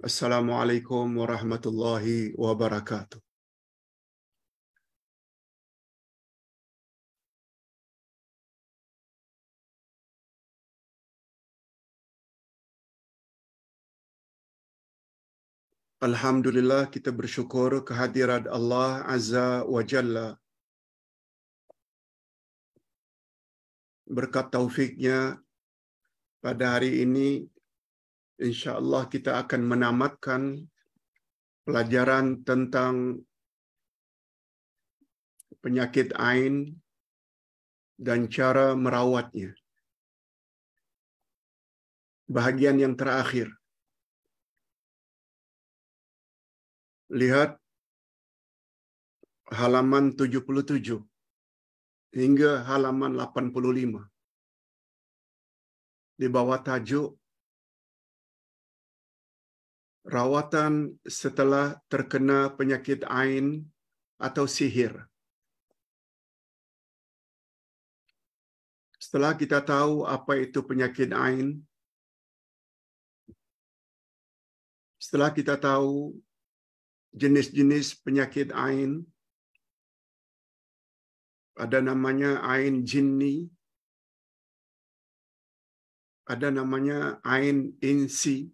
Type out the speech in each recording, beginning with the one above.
Assalamualaikum warahmatullahi wabarakatuh. Alhamdulillah kita bersyukur kehadiran Allah Azza wa Jalla. Berkat taufiknya pada hari ini insya Allah kita akan menamatkan pelajaran tentang penyakit ain dan cara merawatnya. Bahagian yang terakhir. Lihat halaman 77 hingga halaman 85. Di bawah tajuk rawatan setelah terkena penyakit ain atau sihir. Setelah kita tahu apa itu penyakit ain, setelah kita tahu jenis-jenis penyakit ain, ada namanya ain jinni, ada namanya ain insi,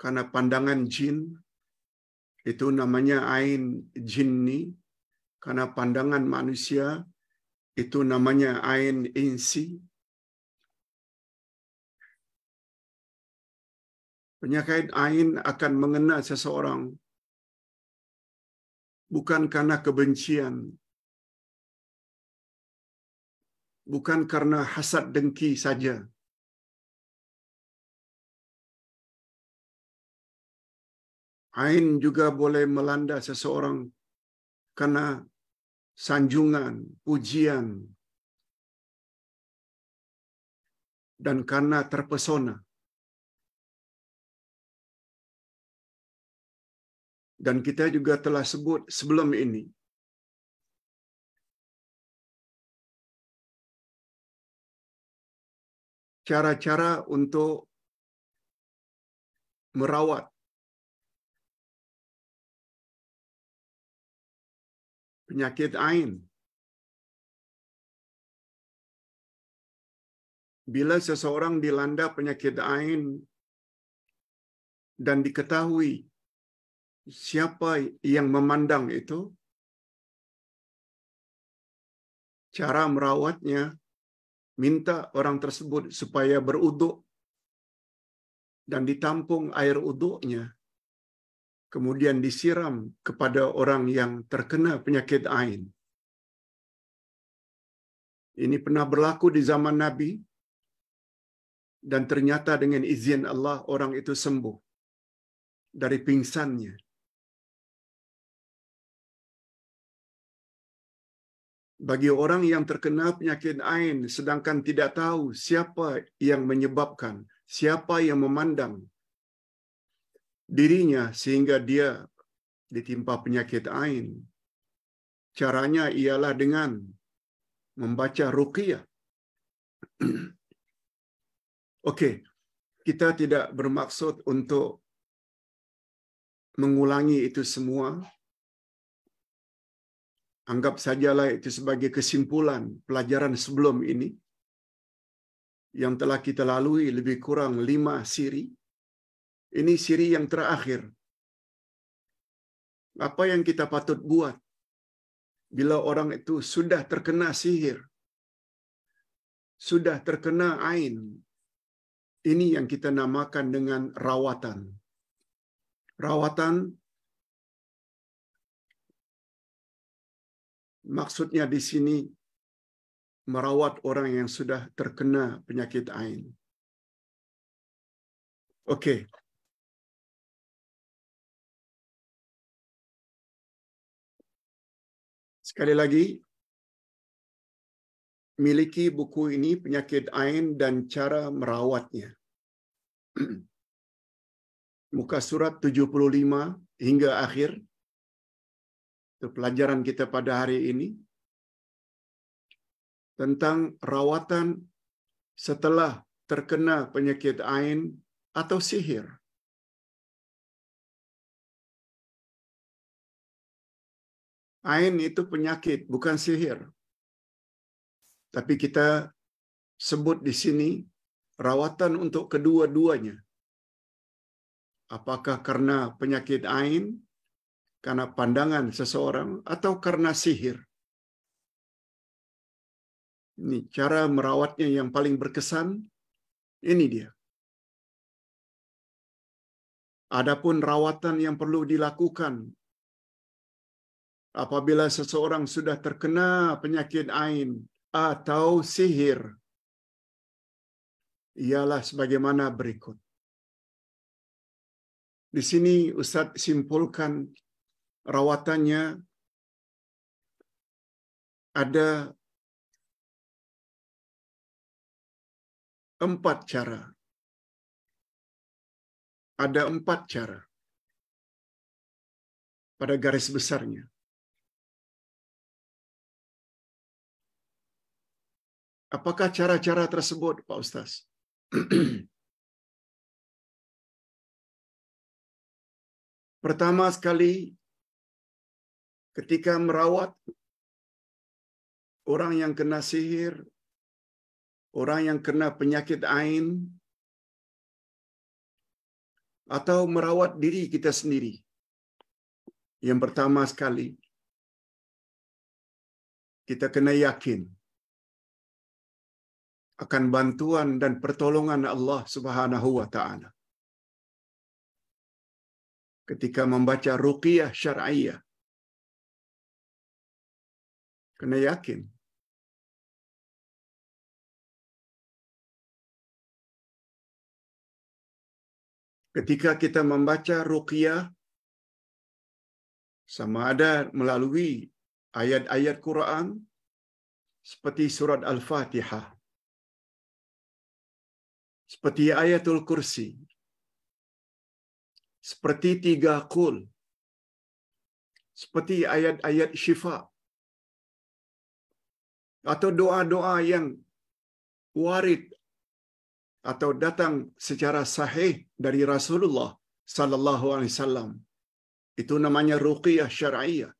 karena pandangan jin itu namanya ain jinni, karena pandangan manusia itu namanya ain insi. Penyakit ain akan mengena seseorang bukan karena kebencian, bukan karena hasad dengki saja, Ain juga boleh melanda seseorang karena sanjungan, pujian, dan karena terpesona. Dan kita juga telah sebut sebelum ini, cara-cara untuk merawat penyakit ain. Bila seseorang dilanda penyakit ain dan diketahui siapa yang memandang itu, cara merawatnya minta orang tersebut supaya beruduk dan ditampung air uduknya kemudian disiram kepada orang yang terkena penyakit ain. Ini pernah berlaku di zaman Nabi dan ternyata dengan izin Allah orang itu sembuh dari pingsannya. Bagi orang yang terkena penyakit ain sedangkan tidak tahu siapa yang menyebabkan, siapa yang memandang, dirinya sehingga dia ditimpa penyakit ain. Caranya ialah dengan membaca ruqyah. Okey, kita tidak bermaksud untuk mengulangi itu semua. Anggap sajalah itu sebagai kesimpulan pelajaran sebelum ini yang telah kita lalui lebih kurang lima siri ini siri yang terakhir. Apa yang kita patut buat bila orang itu sudah terkena sihir? Sudah terkena ain. Ini yang kita namakan dengan rawatan. Rawatan maksudnya di sini merawat orang yang sudah terkena penyakit ain. Oke. Sekali lagi, miliki buku ini penyakit ain dan cara merawatnya. Muka surat 75 hingga akhir. Itu pelajaran kita pada hari ini tentang rawatan setelah terkena penyakit ain atau sihir. Ain itu penyakit, bukan sihir. Tapi kita sebut di sini rawatan untuk kedua-duanya. Apakah karena penyakit ain, karena pandangan seseorang, atau karena sihir? Ini cara merawatnya yang paling berkesan. Ini dia. Adapun rawatan yang perlu dilakukan Apabila seseorang sudah terkena penyakit ain atau sihir, ialah sebagaimana berikut. Di sini Ustadz simpulkan rawatannya ada empat cara. Ada empat cara pada garis besarnya. Apakah cara-cara tersebut, Pak Ustaz? Pertama sekali, ketika merawat orang yang kena sihir, orang yang kena penyakit ain, atau merawat diri kita sendiri. Yang pertama sekali, kita kena yakin akan bantuan dan pertolongan Allah Subhanahu wa taala. Ketika membaca ruqyah syar'iyyah kena yakin Ketika kita membaca ruqyah sama ada melalui ayat-ayat Quran seperti surat Al-Fatihah seperti ayatul kursi. Seperti tiga kul. Seperti ayat-ayat syifa. Atau doa-doa yang warid atau datang secara sahih dari Rasulullah sallallahu alaihi wasallam. Itu namanya ruqyah syariah.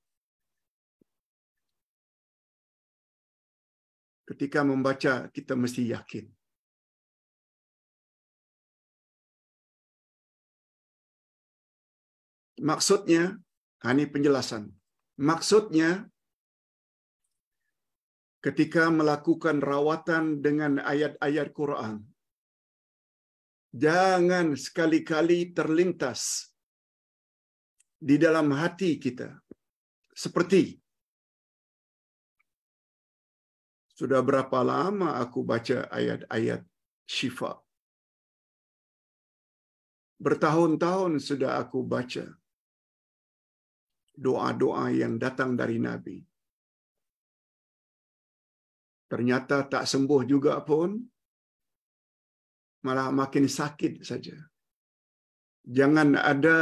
Ketika membaca kita mesti yakin Maksudnya, nah ini penjelasan. Maksudnya, ketika melakukan rawatan dengan ayat-ayat Quran, jangan sekali-kali terlintas di dalam hati kita. Seperti, sudah berapa lama aku baca ayat-ayat syifa. Bertahun-tahun sudah aku baca doa-doa yang datang dari Nabi. Ternyata tak sembuh juga pun, malah makin sakit saja. Jangan ada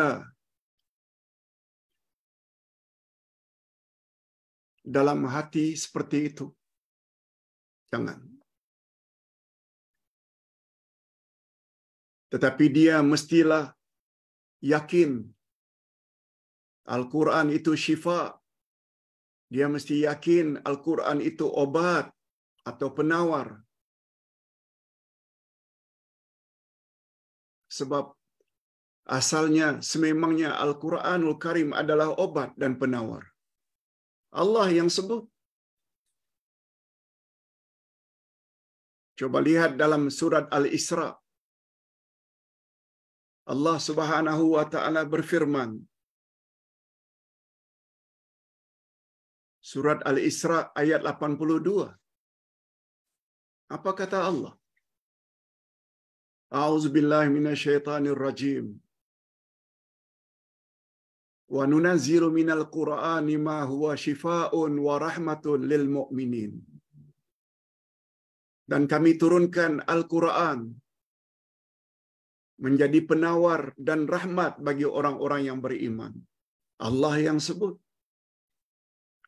dalam hati seperti itu. Jangan. Tetapi dia mestilah yakin Al-Quran itu syifa. Dia mesti yakin Al-Quran itu obat atau penawar. Sebab asalnya sememangnya Al-Quranul Karim adalah obat dan penawar. Allah yang sebut. Coba lihat dalam surat Al-Isra. Allah Subhanahu wa taala berfirman, Surat Al-Isra ayat 82. Apa kata Allah? A'udzubillahi minasyaitonirrajim. Wa nunazzilu minal Qur'ani ma huwa shifaa'un wa rahmatun lil mu'minin. Dan kami turunkan Al-Qur'an menjadi penawar dan rahmat bagi orang-orang yang beriman. Allah yang sebut.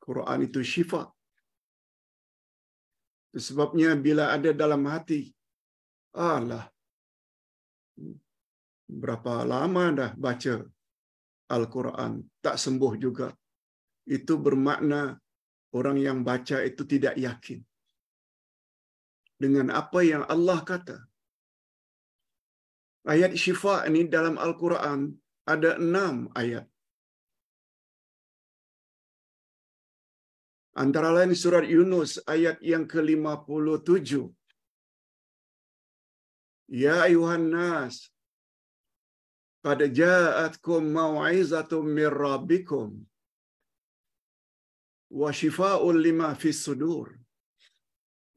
Quran itu syifa. Sebabnya bila ada dalam hati, Allah, berapa lama dah baca Al-Quran, tak sembuh juga. Itu bermakna orang yang baca itu tidak yakin. Dengan apa yang Allah kata. Ayat syifa ini dalam Al-Quran ada enam ayat. Antara lain surat Yunus ayat yang ke-57. Ya ayuhan nas, qad ja'atkum mau'izatum min rabbikum wa shifa'ul lima fis sudur.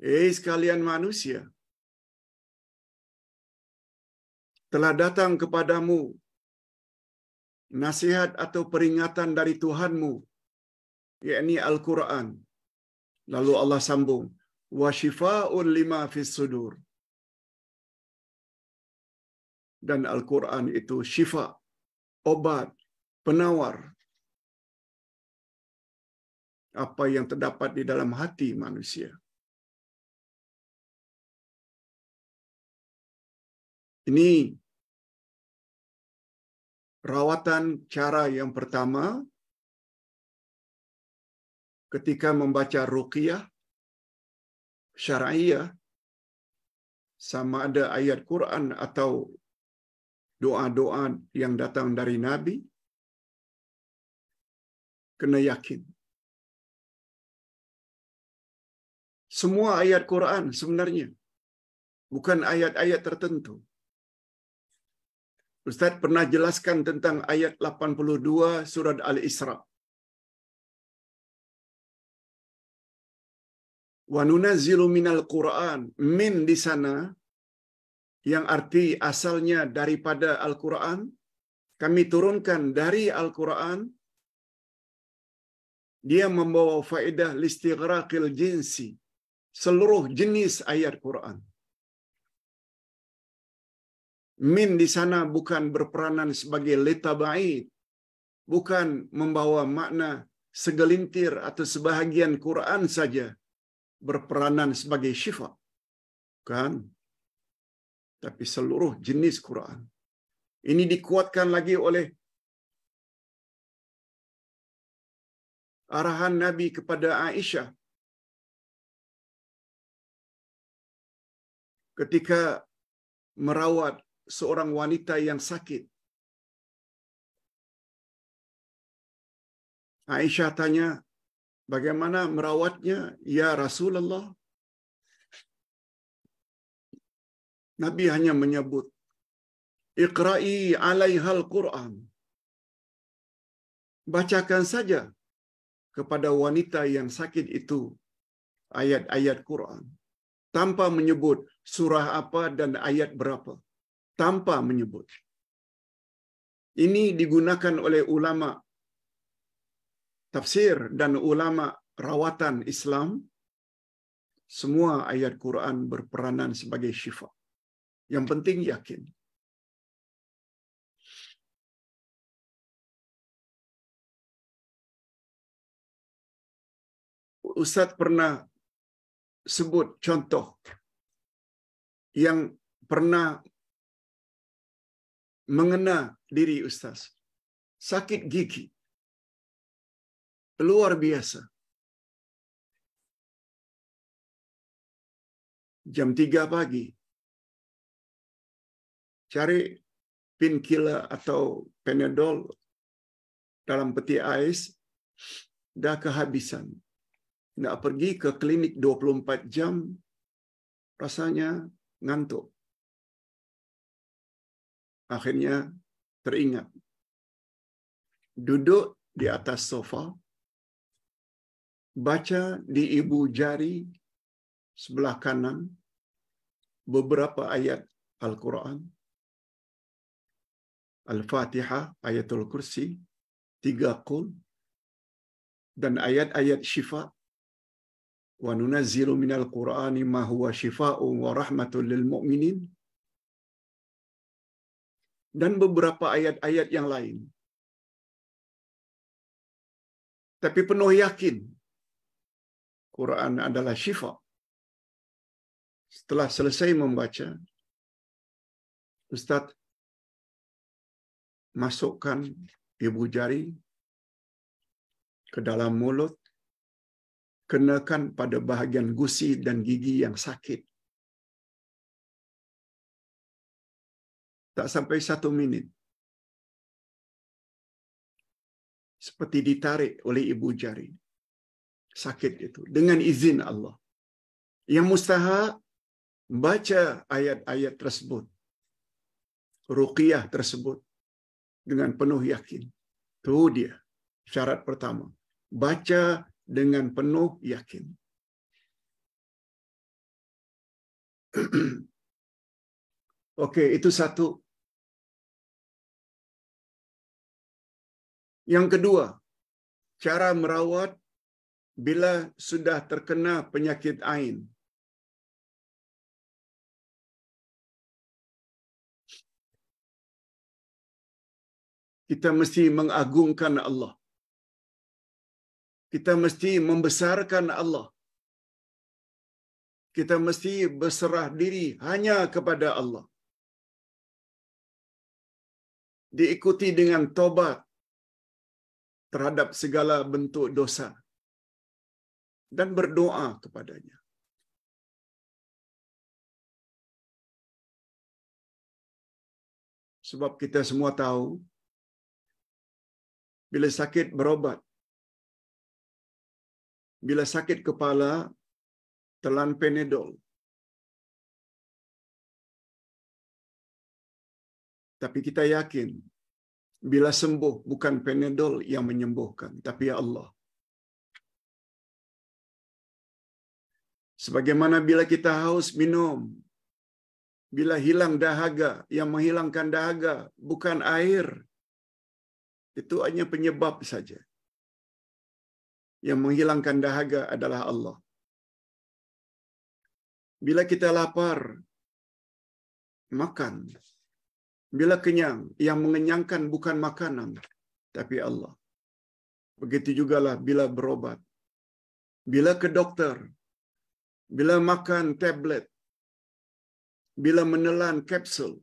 Eh sekalian manusia, telah datang kepadamu nasihat atau peringatan dari Tuhanmu yakni Al-Quran. Lalu Allah sambung, wa shifa'un lima fis sudur. Dan Al-Quran itu syifa, obat, penawar. Apa yang terdapat di dalam hati manusia. Ini rawatan cara yang pertama ketika membaca ruqyah syariah sama ada ayat Quran atau doa-doa yang datang dari Nabi, kena yakin. Semua ayat Quran sebenarnya bukan ayat-ayat tertentu. Ustaz pernah jelaskan tentang ayat 82 surat Al-Isra. wanunazilu minal Qur'an. Min di sana yang arti asalnya daripada Al-Qur'an, kami turunkan dari Al-Qur'an dia membawa faedah listighraqil jinsi seluruh jenis ayat Quran. Min di sana bukan berperanan sebagai leta baik bukan membawa makna segelintir atau sebahagian Quran saja, berperanan sebagai syifa. Kan? Tapi seluruh jenis Quran. Ini dikuatkan lagi oleh arahan Nabi kepada Aisyah ketika merawat seorang wanita yang sakit. Aisyah tanya, Bagaimana merawatnya? Ya Rasulullah. Nabi hanya menyebut, Iqra'i alaihal Qur'an. Bacakan saja kepada wanita yang sakit itu ayat-ayat Quran tanpa menyebut surah apa dan ayat berapa tanpa menyebut ini digunakan oleh ulama tafsir dan ulama rawatan Islam, semua ayat Quran berperanan sebagai syifa. Yang penting yakin. Ustaz pernah sebut contoh yang pernah mengena diri Ustaz. Sakit gigi. Luar biasa. Jam 3 pagi. Cari pinkiller atau penedol dalam peti ais. Dah kehabisan. Nak pergi ke klinik 24 jam. Rasanya ngantuk. Akhirnya teringat. Duduk di atas sofa, baca di ibu jari sebelah kanan beberapa ayat Al-Quran. Al-Fatihah, ayatul kursi, tiga kul, dan ayat-ayat syifa. Wa nunazzilu minal Qur'ani ma huwa syifa'u wa rahmatul lil mu'minin. Dan beberapa ayat-ayat yang lain. Tapi penuh yakin Quran adalah syifa. Setelah selesai membaca, Ustaz masukkan ibu jari ke dalam mulut, kenakan pada bahagian gusi dan gigi yang sakit. Tak sampai satu minit. Seperti ditarik oleh ibu jari sakit itu dengan izin Allah. Yang mustahak baca ayat-ayat tersebut. Ruqyah tersebut dengan penuh yakin. Itu dia syarat pertama. Baca dengan penuh yakin. oke itu satu. Yang kedua, cara merawat bila sudah terkena penyakit ain. Kita mesti mengagungkan Allah. Kita mesti membesarkan Allah. Kita mesti berserah diri hanya kepada Allah. Diikuti dengan tobat terhadap segala bentuk dosa. dan berdoa kepadanya. Sebab kita semua tahu bila sakit berobat. Bila sakit kepala telan penedol. Tapi kita yakin bila sembuh bukan penedol yang menyembuhkan, tapi ya Allah. Sebagaimana bila kita haus minum, bila hilang dahaga, yang menghilangkan dahaga bukan air. Itu hanya penyebab saja. Yang menghilangkan dahaga adalah Allah. Bila kita lapar, makan. Bila kenyang, yang mengenyangkan bukan makanan, tapi Allah. Begitu jugalah bila berobat. Bila ke dokter, bila makan tablet, bila menelan kapsul,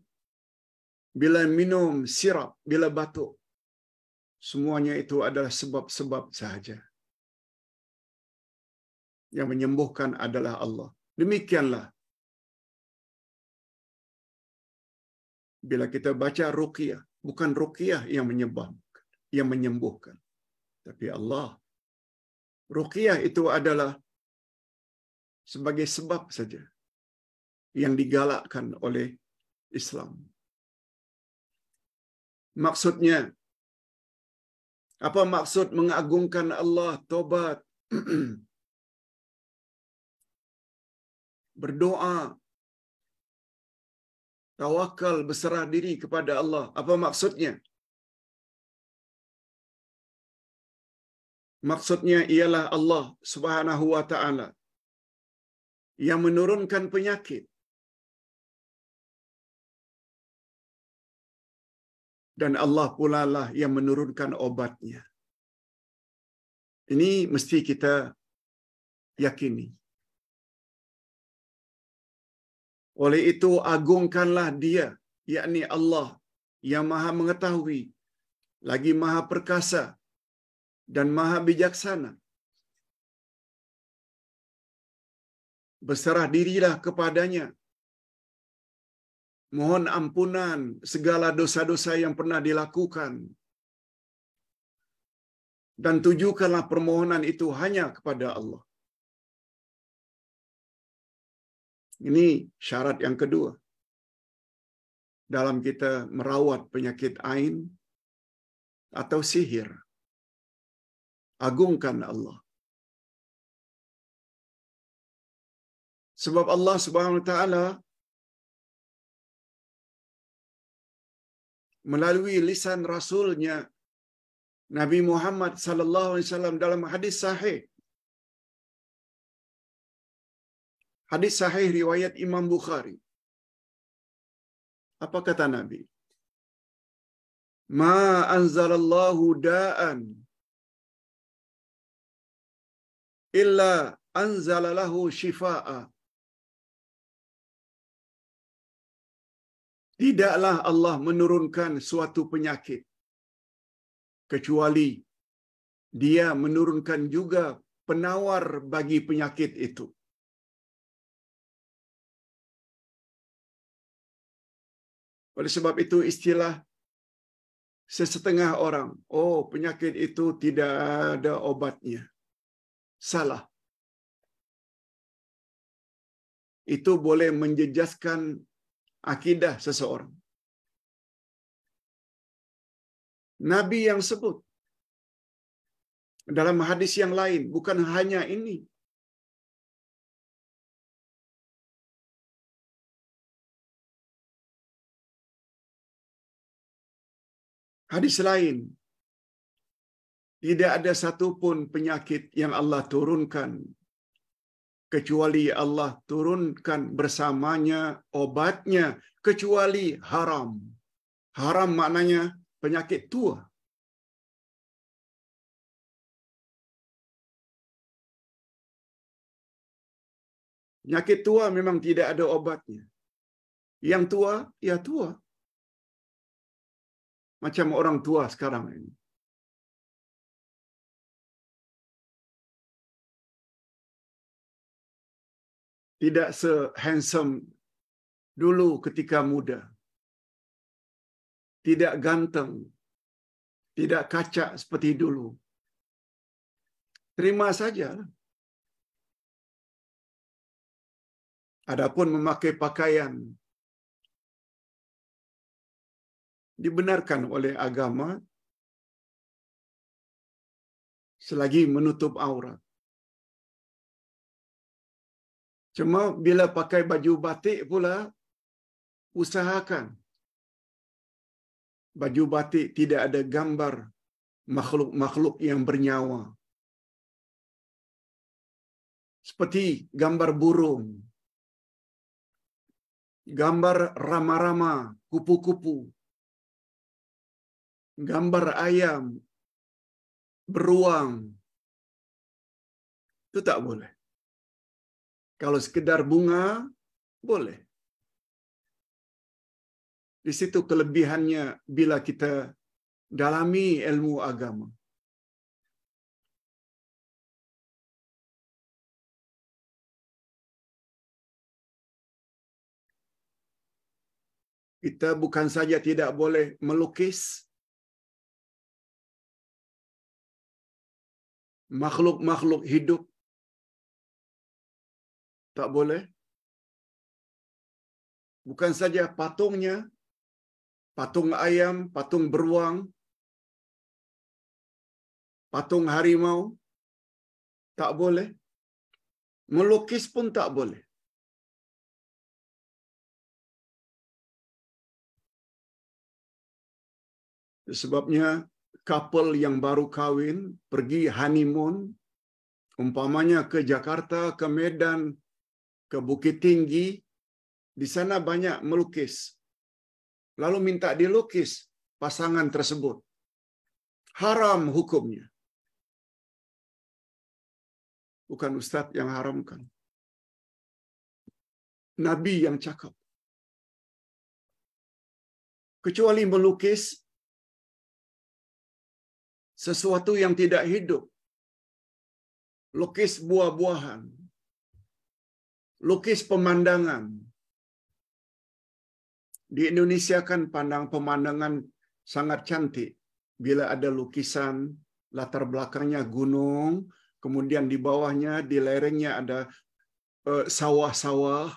bila minum sirap, bila batuk. Semuanya itu adalah sebab-sebab sahaja. Yang menyembuhkan adalah Allah. Demikianlah. Bila kita baca ruqyah, bukan ruqyah yang menyebabkan, yang menyembuhkan. Tapi Allah. Ruqyah itu adalah sebagai sebab saja ya. yang digalakkan oleh Islam. Maksudnya, apa maksud mengagungkan Allah, tobat, berdoa, tawakal, berserah diri kepada Allah. Apa maksudnya? Maksudnya ialah Allah Subhanahu wa taala yang menurunkan penyakit. Dan Allah pula lah yang menurunkan obatnya. Ini mesti kita yakini. Oleh itu agungkanlah dia, yakni Allah yang maha mengetahui, lagi maha perkasa, dan maha bijaksana. Berserah dirilah kepadanya. Mohon ampunan segala dosa-dosa yang pernah dilakukan. Dan tujukanlah permohonan itu hanya kepada Allah. Ini syarat yang kedua. Dalam kita merawat penyakit ain atau sihir. Agungkan Allah. Sebab Allah Subhanahu Wa Taala melalui lisan rasulnya Nabi Muhammad sallallahu alaihi wasallam dalam hadis sahih Hadis sahih riwayat Imam Bukhari. Apa kata Nabi? Ma anzalallahu da'an illa anzalalahu shifa'a. Tidaklah Allah menurunkan suatu penyakit kecuali dia menurunkan juga penawar bagi penyakit itu. Oleh sebab itu istilah sesetengah orang, oh penyakit itu tidak ada obatnya. Salah. Itu boleh menjejaskan akidah seseorang. Nabi yang sebut dalam hadis yang lain bukan hanya ini. Hadis lain tidak ada satupun penyakit yang Allah turunkan kecuali Allah turunkan bersamanya obatnya kecuali haram. Haram maknanya penyakit tua. Penyakit tua memang tidak ada obatnya. Yang tua, ya tua. Macam orang tua sekarang ini. tidak sehandsome dulu ketika muda. Tidak ganteng. Tidak kacak seperti dulu. Terima saja. Adapun memakai pakaian dibenarkan oleh agama selagi menutup aurat. Cuma bila pakai baju batik pula, usahakan baju batik tidak ada gambar makhluk-makhluk yang bernyawa. Seperti gambar burung, gambar rama-rama, kupu-kupu, gambar ayam, beruang, itu tak boleh. Kalau sekedar bunga, boleh. Di situ kelebihannya bila kita dalami ilmu agama. Kita bukan saja tidak boleh melukis, makhluk-makhluk hidup Tak boleh. Bukan saja patungnya, patung ayam, patung beruang, patung harimau, tak boleh. Melukis pun tak boleh. Sebabnya couple yang baru kawin pergi honeymoon umpamanya ke Jakarta, ke Medan, ke Bukit Tinggi, di sana banyak melukis. Lalu minta dilukis pasangan tersebut. Haram hukumnya. Bukan ustadz yang haramkan. Nabi yang cakap. Kecuali melukis sesuatu yang tidak hidup. Lukis buah-buahan, lukis pemandangan. Di Indonesia kan pandang pemandangan sangat cantik bila ada lukisan latar belakangnya gunung, kemudian di bawahnya di lerengnya ada eh, sawah-sawah.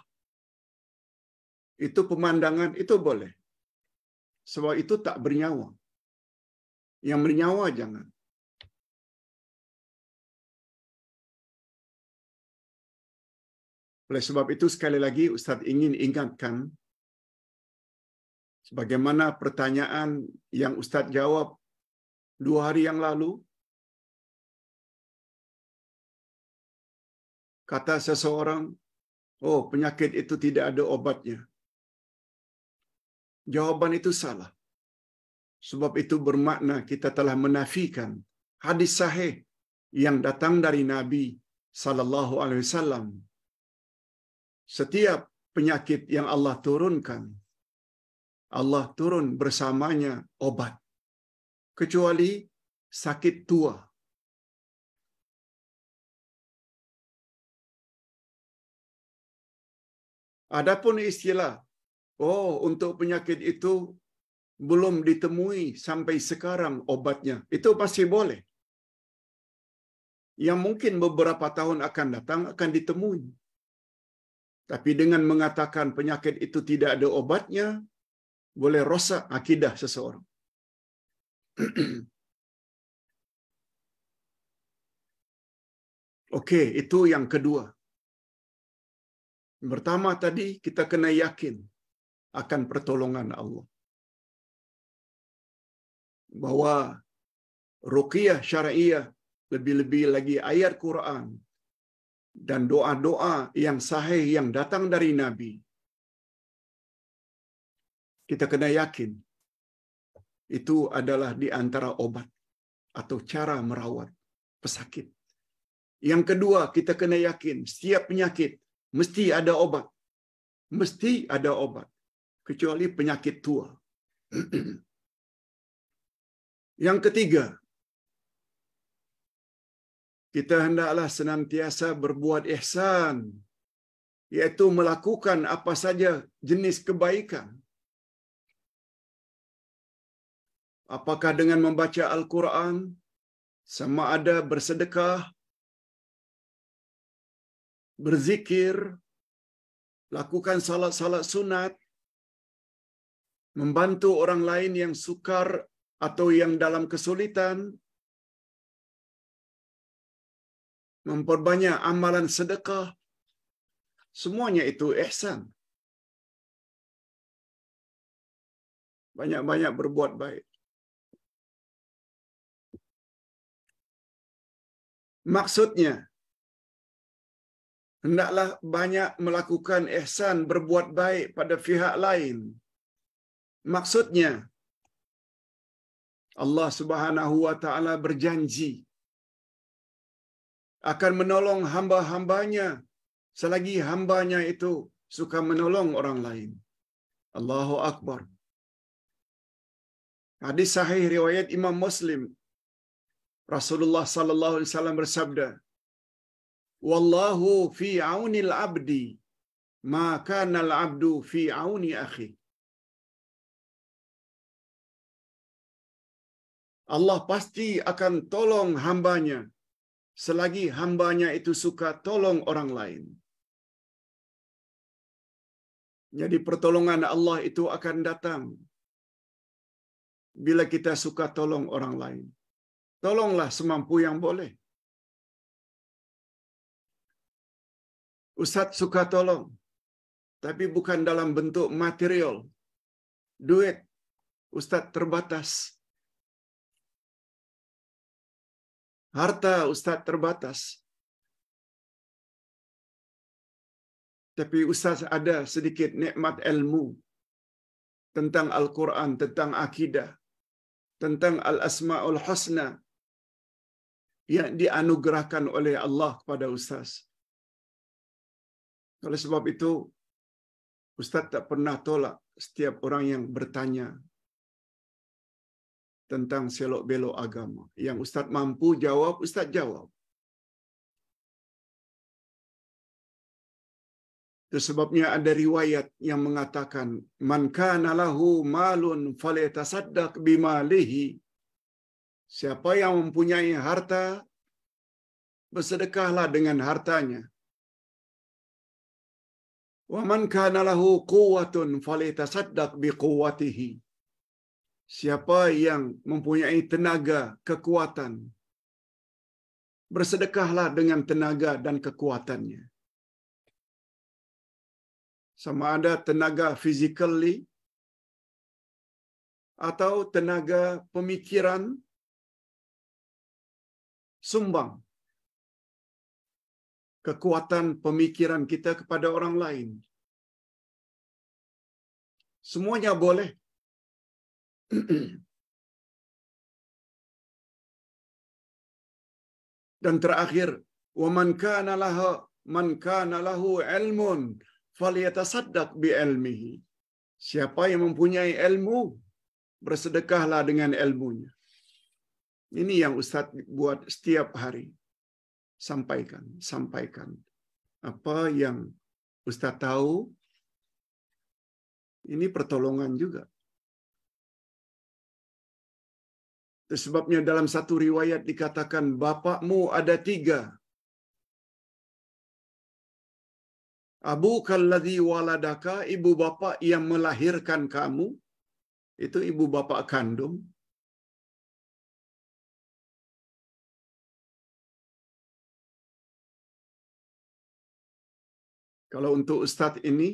itu pemandangan itu boleh. Sebab itu tak bernyawa. Yang bernyawa jangan. Oleh sebab itu sekali lagi Ustadz ingin ingatkan sebagaimana pertanyaan yang Ustadz jawab dua hari yang lalu. Kata seseorang, oh penyakit itu tidak ada obatnya. Jawaban itu salah. Sebab itu bermakna kita telah menafikan hadis sahih yang datang dari Nabi sallallahu alaihi wasallam setiap penyakit yang Allah turunkan, Allah turun bersamanya obat. Kecuali sakit tua. Adapun istilah, oh untuk penyakit itu belum ditemui sampai sekarang obatnya. Itu pasti boleh. Yang mungkin beberapa tahun akan datang akan ditemui. Tapi dengan mengatakan penyakit itu tidak ada obatnya, boleh rosak akidah seseorang. Oke, itu yang kedua. Pertama tadi kita kena yakin akan pertolongan Allah. Bahwa ruqiyah syariah lebih-lebih lagi ayat Quran dan doa-doa yang sahih yang datang dari Nabi, kita kena yakin itu adalah di antara obat atau cara merawat pesakit. Yang kedua, kita kena yakin setiap penyakit mesti ada obat. Mesti ada obat. Kecuali penyakit tua. Yang ketiga, kita hendaklah senantiasa berbuat ihsan iaitu melakukan apa saja jenis kebaikan apakah dengan membaca al-Quran sama ada bersedekah berzikir lakukan salat-salat sunat membantu orang lain yang sukar atau yang dalam kesulitan memperbanyak amalan sedekah semuanya itu ihsan banyak-banyak berbuat baik maksudnya hendaklah banyak melakukan ihsan berbuat baik pada pihak lain maksudnya Allah Subhanahu wa taala berjanji akan menolong hamba-hambanya selagi hambanya itu suka menolong orang lain. Allahu Akbar. Hadis sahih riwayat Imam Muslim. Rasulullah sallallahu alaihi wasallam bersabda, "Wallahu fi aunil abdi ma kana al-abdu fi auni akhi." Allah pasti akan tolong hambanya selagi hambanya itu suka tolong orang lain. Jadi pertolongan Allah itu akan datang bila kita suka tolong orang lain. Tolonglah semampu yang boleh. Ustaz suka tolong, tapi bukan dalam bentuk material. Duit Ustaz terbatas. Harta ustaz terbatas. Tapi Ustaz ada sedikit nikmat ilmu tentang Al-Quran, tentang akidah, tentang Al-Asma'ul Husna yang dianugerahkan oleh Allah kepada Ustaz. Oleh sebab itu, Ustaz tak pernah tolak setiap orang yang bertanya tentang selok belok agama. Yang Ustaz mampu jawab, Ustaz jawab. Itu sebabnya ada riwayat yang mengatakan, Man kana lahu malun faletasaddaq bimalihi. Siapa yang mempunyai harta, bersedekahlah dengan hartanya. Wa man kana lahu quwwatun faletasaddaq biquwwatihi. Siapa yang mempunyai tenaga, kekuatan, bersedekahlah dengan tenaga dan kekuatannya. Sama ada tenaga physically atau tenaga pemikiran, sumbang kekuatan pemikiran kita kepada orang lain. Semuanya boleh Dan terakhir, waman kana laha man kana lahu ilmun falyatasaddaq bi ilmihi. Siapa yang mempunyai ilmu, bersedekahlah dengan ilmunya. Ini yang Ustaz buat setiap hari. Sampaikan, sampaikan. Apa yang Ustaz tahu, ini pertolongan juga. Sebabnya dalam satu riwayat dikatakan, Bapakmu ada tiga. Abu kalladhi waladaka, ibu bapak yang melahirkan kamu. Itu ibu bapak kandung. Kalau untuk Ustadz ini,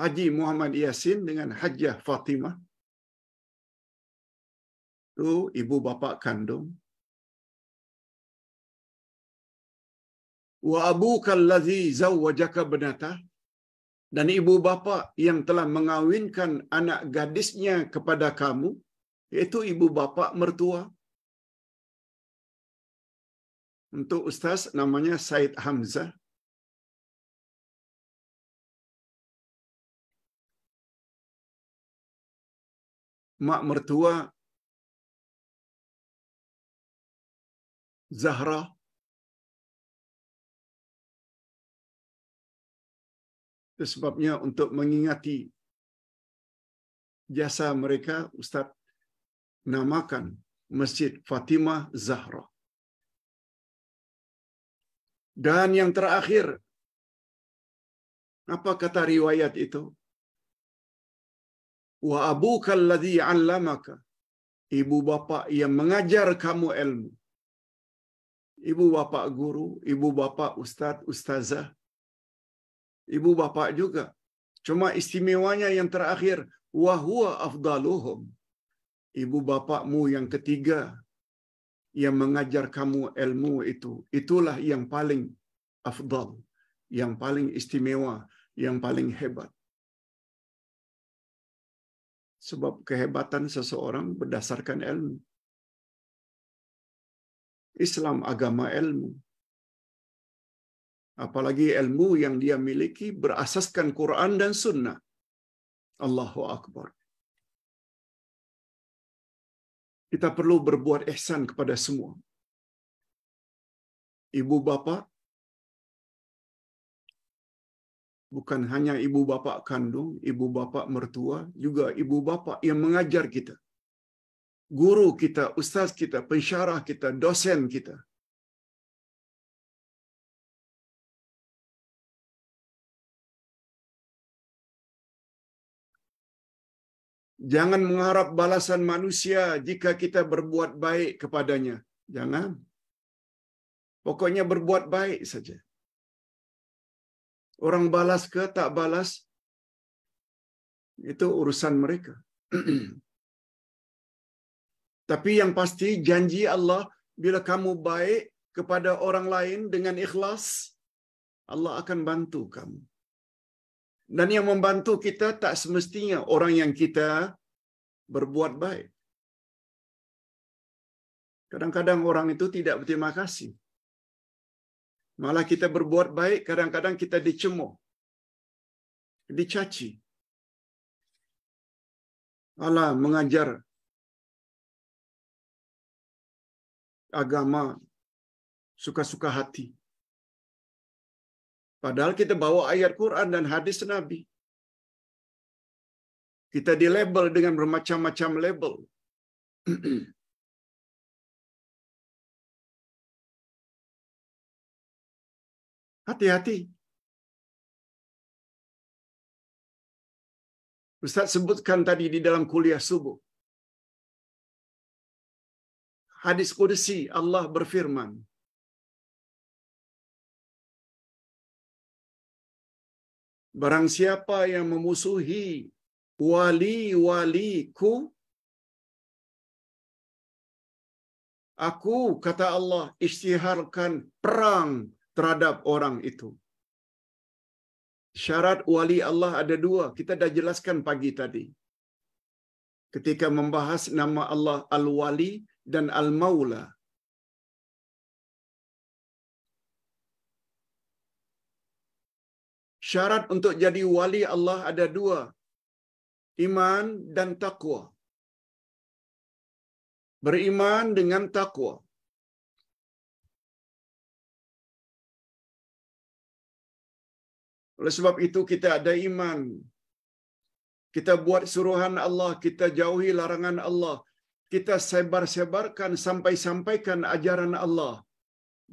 Haji Muhammad Yasin dengan Hajjah Fatimah, tu ibu bapak kandung. Wa abuka allazi zawwajaka benata dan ibu bapa yang telah mengawinkan anak gadisnya kepada kamu yaitu ibu bapa mertua. Untuk ustaz namanya Said Hamzah. mak mertua Zahra sebabnya untuk mengingati jasa mereka Ustaz namakan Masjid Fatimah Zahra. Dan yang terakhir, apa kata riwayat itu? Wa abuka alladhi 'allamaka. Ibu bapa yang mengajar kamu ilmu ibu bapak guru, ibu bapak ustadz, ustazah, ibu bapak juga. Cuma istimewanya yang terakhir, wahwa afdaluhum. Ibu bapakmu yang ketiga yang mengajar kamu ilmu itu, itulah yang paling afdal, yang paling istimewa, yang paling hebat. Sebab kehebatan seseorang berdasarkan ilmu. Islam agama ilmu. Apalagi ilmu yang dia miliki berasaskan Quran dan Sunnah. Allahu Akbar. Kita perlu berbuat ihsan kepada semua. Ibu bapa, bukan hanya ibu bapa kandung, ibu bapa mertua, juga ibu bapa yang mengajar kita guru kita, ustaz kita, pensyarah kita, dosen kita. Jangan mengharap balasan manusia jika kita berbuat baik kepadanya. Jangan. Pokoknya berbuat baik saja. Orang balas ke tak balas itu urusan mereka. Tapi yang pasti janji Allah bila kamu baik kepada orang lain dengan ikhlas, Allah akan bantu kamu. Dan yang membantu kita tak semestinya orang yang kita berbuat baik. Kadang-kadang orang itu tidak berterima kasih. Malah kita berbuat baik, kadang-kadang kita dicemooh. Dicaci. Allah mengajar agama suka-suka hati. Padahal kita bawa ayat Quran dan hadis Nabi. Kita di label dengan bermacam-macam label. Hati-hati. Ustaz sebutkan tadi di dalam kuliah subuh. Hadis kudusi Allah berfirman, Barang siapa yang memusuhi wali-waliku, aku, kata Allah, istiharkan perang terhadap orang itu. Syarat wali Allah ada dua. Kita dah jelaskan pagi tadi. Ketika membahas nama Allah Al-Wali, dan al-maula. Syarat untuk jadi wali Allah ada dua. Iman dan takwa. Beriman dengan takwa. Oleh sebab itu kita ada iman. Kita buat suruhan Allah, kita jauhi larangan Allah, kita sebar-sebarkan sampai sampaikan ajaran Allah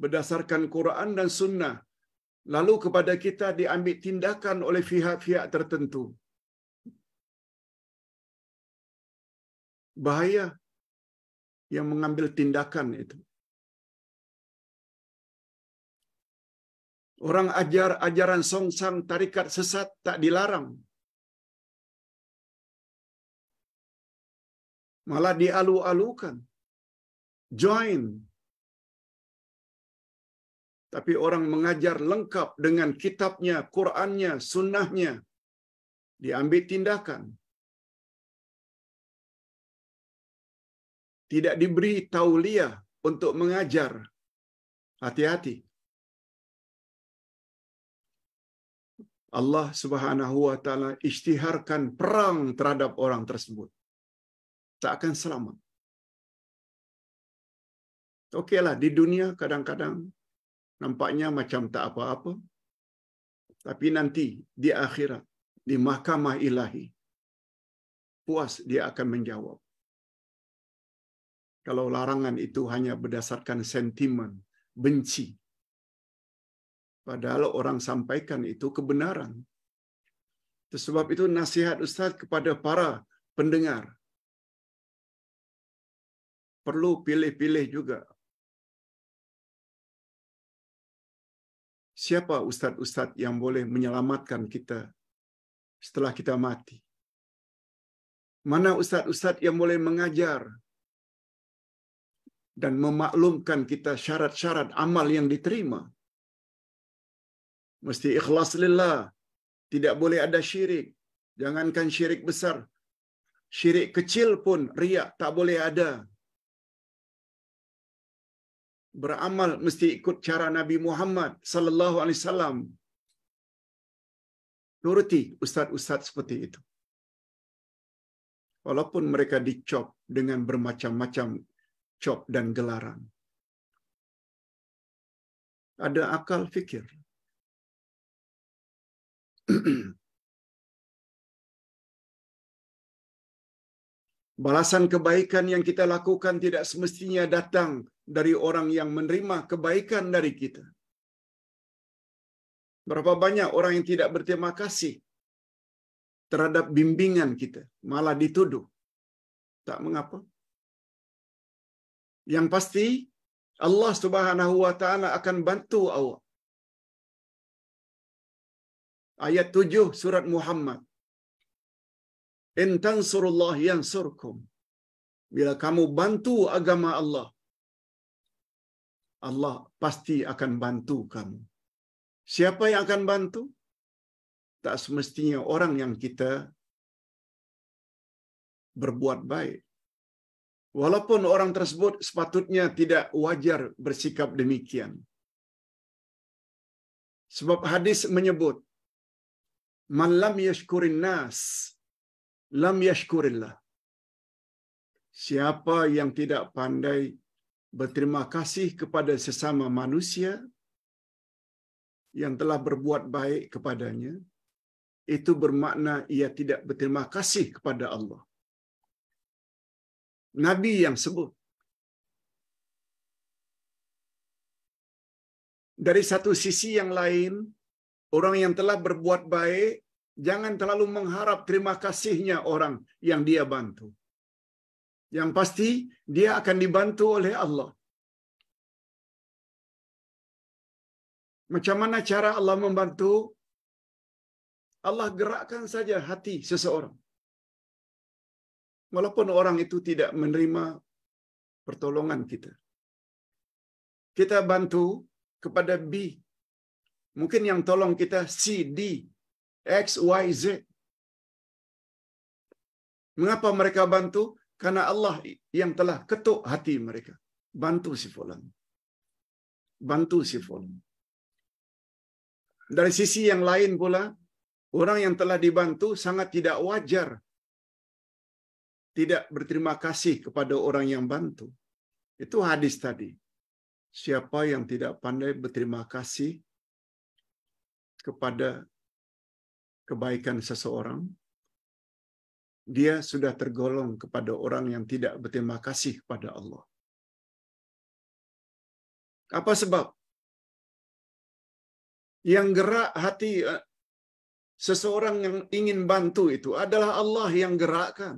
berdasarkan Quran dan Sunnah. Lalu kepada kita diambil tindakan oleh pihak-pihak tertentu. Bahaya yang mengambil tindakan itu. Orang ajar ajaran songsang tarikat sesat tak dilarang. malah dialu-alukan. Join. Tapi orang mengajar lengkap dengan kitabnya, Qurannya, sunnahnya. Diambil tindakan. Tidak diberi tauliah untuk mengajar. Hati-hati. Allah Subhanahu wa taala istiharkan perang terhadap orang tersebut tak akan selamat. Okeylah di dunia kadang-kadang nampaknya macam tak apa-apa. Tapi nanti di akhirat, di mahkamah ilahi, puas dia akan menjawab. Kalau larangan itu hanya berdasarkan sentimen, benci. Padahal orang sampaikan itu kebenaran. Sebab itu nasihat Ustaz kepada para pendengar perlu pilih-pilih juga. Siapa ustadz-ustadz yang boleh menyelamatkan kita setelah kita mati? Mana ustadz-ustadz yang boleh mengajar dan memaklumkan kita syarat-syarat amal yang diterima? Mesti ikhlas lillah. Tidak boleh ada syirik. Jangankan syirik besar. Syirik kecil pun riak tak boleh ada beramal mesti ikut cara Nabi Muhammad sallallahu alaihi wasallam. Nuruti ustaz-ustaz seperti itu. Walaupun mereka dicop dengan bermacam-macam cop dan gelaran. Ada akal fikir. Balasan kebaikan yang kita lakukan tidak semestinya datang dari orang yang menerima kebaikan dari kita. Berapa banyak orang yang tidak berterima kasih terhadap bimbingan kita, malah dituduh. Tak mengapa. Yang pasti Allah Subhanahu wa taala akan bantu awak. Ayat 7 surat Muhammad. In tansurullah yansurkum. Bila kamu bantu agama Allah, Allah pasti akan bantu kamu. Siapa yang akan bantu? Tak semestinya orang yang kita berbuat baik. Walaupun orang tersebut sepatutnya tidak wajar bersikap demikian. Sebab hadis menyebut, Man lam yashkurin nas, lam yashkurillah. Siapa yang tidak pandai berterima kasih kepada sesama manusia yang telah berbuat baik kepadanya, itu bermakna ia tidak berterima kasih kepada Allah. Nabi yang sebut. Dari satu sisi yang lain, orang yang telah berbuat baik, jangan terlalu mengharap terima kasihnya orang yang dia bantu. Yang pasti dia akan dibantu oleh Allah. Macam mana cara Allah membantu? Allah gerakkan saja hati seseorang. Walaupun orang itu tidak menerima pertolongan kita. Kita bantu kepada B. Mungkin yang tolong kita C, D, X, Y, Z. Mengapa mereka bantu? Karena Allah yang telah ketuk hati mereka. Bantu si Fulan. Bantu si Fulan. Dari sisi yang lain pula, orang yang telah dibantu sangat tidak wajar. Tidak berterima kasih kepada orang yang bantu. Itu hadis tadi. Siapa yang tidak pandai berterima kasih kepada kebaikan seseorang, dia sudah tergolong kepada orang yang tidak berterima kasih pada Allah. Apa sebab? Yang gerak hati eh, seseorang yang ingin bantu itu adalah Allah yang gerakkan.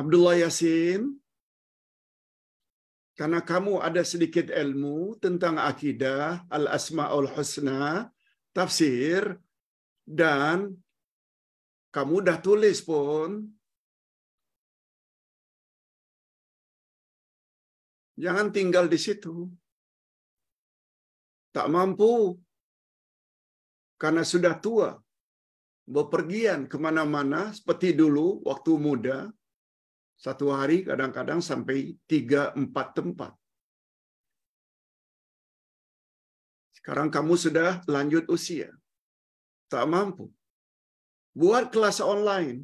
Abdullah Yasin, karena kamu ada sedikit ilmu tentang akidah, al-asma'ul husna, tafsir, dan kamu udah tulis pun, jangan tinggal di situ. Tak mampu, karena sudah tua, bepergian kemana-mana seperti dulu waktu muda, satu hari kadang-kadang sampai tiga empat tempat. Sekarang kamu sudah lanjut usia, tak mampu. Buat kelas online.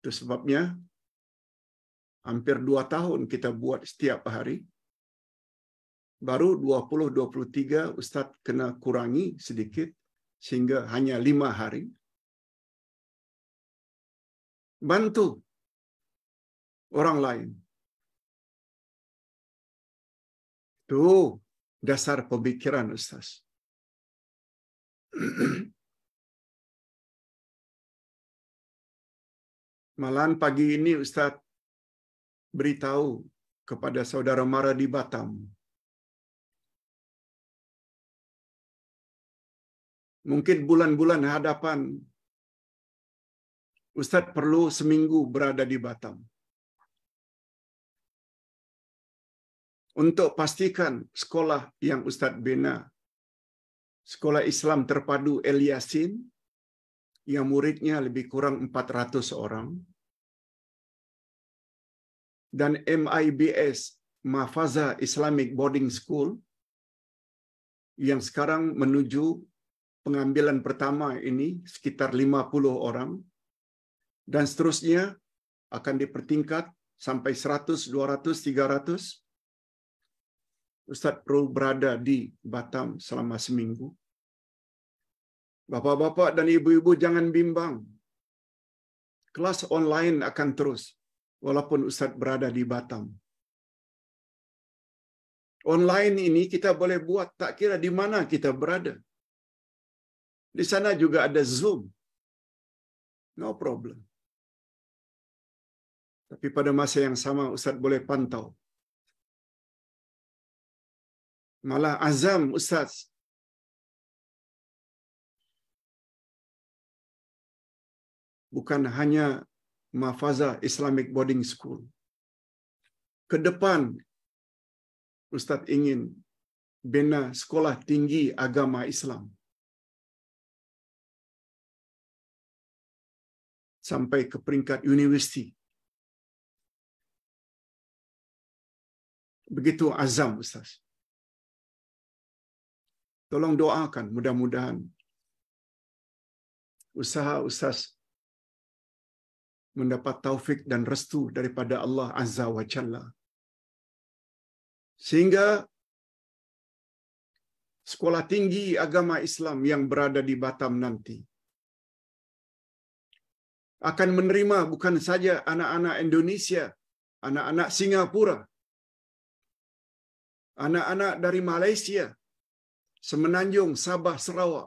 Itu sebabnya hampir dua tahun kita buat setiap hari. Baru 20-23 Ustadz kena kurangi sedikit sehingga hanya lima hari. Bantu orang lain. tuh dasar pemikiran Ustaz. Malahan pagi ini Ustadz beritahu kepada saudara Mara di Batam. Mungkin bulan-bulan hadapan Ustadz perlu seminggu berada di Batam. Untuk pastikan sekolah yang Ustadz bina, sekolah Islam terpadu Eliasin yang muridnya lebih kurang 400 orang, dan MIBS Mafaza Islamic Boarding School yang sekarang menuju pengambilan pertama ini sekitar 50 orang dan seterusnya akan dipertingkat sampai 100, 200, 300. Ustadz perlu berada di Batam selama seminggu. Bapak-bapak dan ibu-ibu jangan bimbang. Kelas online akan terus walaupun Ustadz berada di Batam. Online ini kita boleh buat tak kira di mana kita berada. Di sana juga ada Zoom. No problem. Tapi pada masa yang sama Ustaz boleh pantau. Malah azam Ustaz. bukan hanya Mafaza Islamic Boarding School. Ke depan, Ustadz ingin bina sekolah tinggi agama Islam. Sampai ke peringkat universiti. Begitu azam, Ustaz. Tolong doakan mudah-mudahan usaha Ustaz mendapat taufik dan restu daripada Allah Azza wa Jalla. Sehingga sekolah tinggi agama Islam yang berada di Batam nanti akan menerima bukan saja anak-anak Indonesia, anak-anak Singapura, anak-anak dari Malaysia, Semenanjung, Sabah, Sarawak.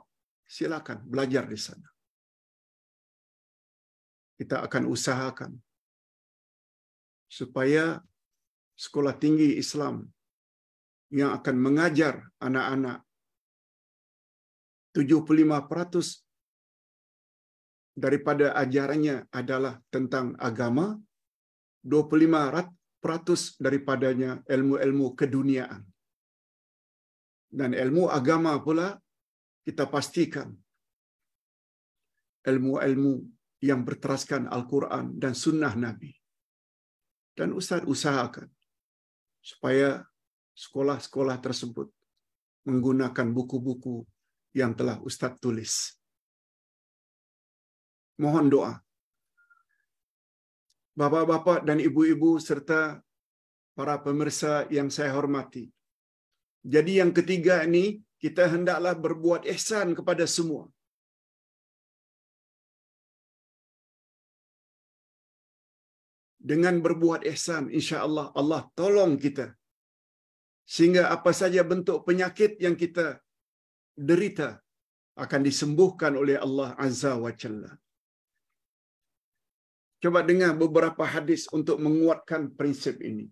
Silakan belajar di sana kita akan usahakan supaya sekolah tinggi Islam yang akan mengajar anak-anak 75% daripada ajarannya adalah tentang agama, 25% daripadanya ilmu-ilmu keduniaan. Dan ilmu agama pula kita pastikan ilmu-ilmu yang berteraskan Al-Quran dan sunnah Nabi. Dan Ustaz usahakan supaya sekolah-sekolah tersebut menggunakan buku-buku yang telah Ustaz tulis. Mohon doa. Bapak-bapak dan ibu-ibu serta para pemirsa yang saya hormati. Jadi yang ketiga ini kita hendaklah berbuat ihsan kepada semua. dengan berbuat ihsan insya-Allah Allah tolong kita sehingga apa saja bentuk penyakit yang kita derita akan disembuhkan oleh Allah Azza wa Jalla. Coba dengar beberapa hadis untuk menguatkan prinsip ini.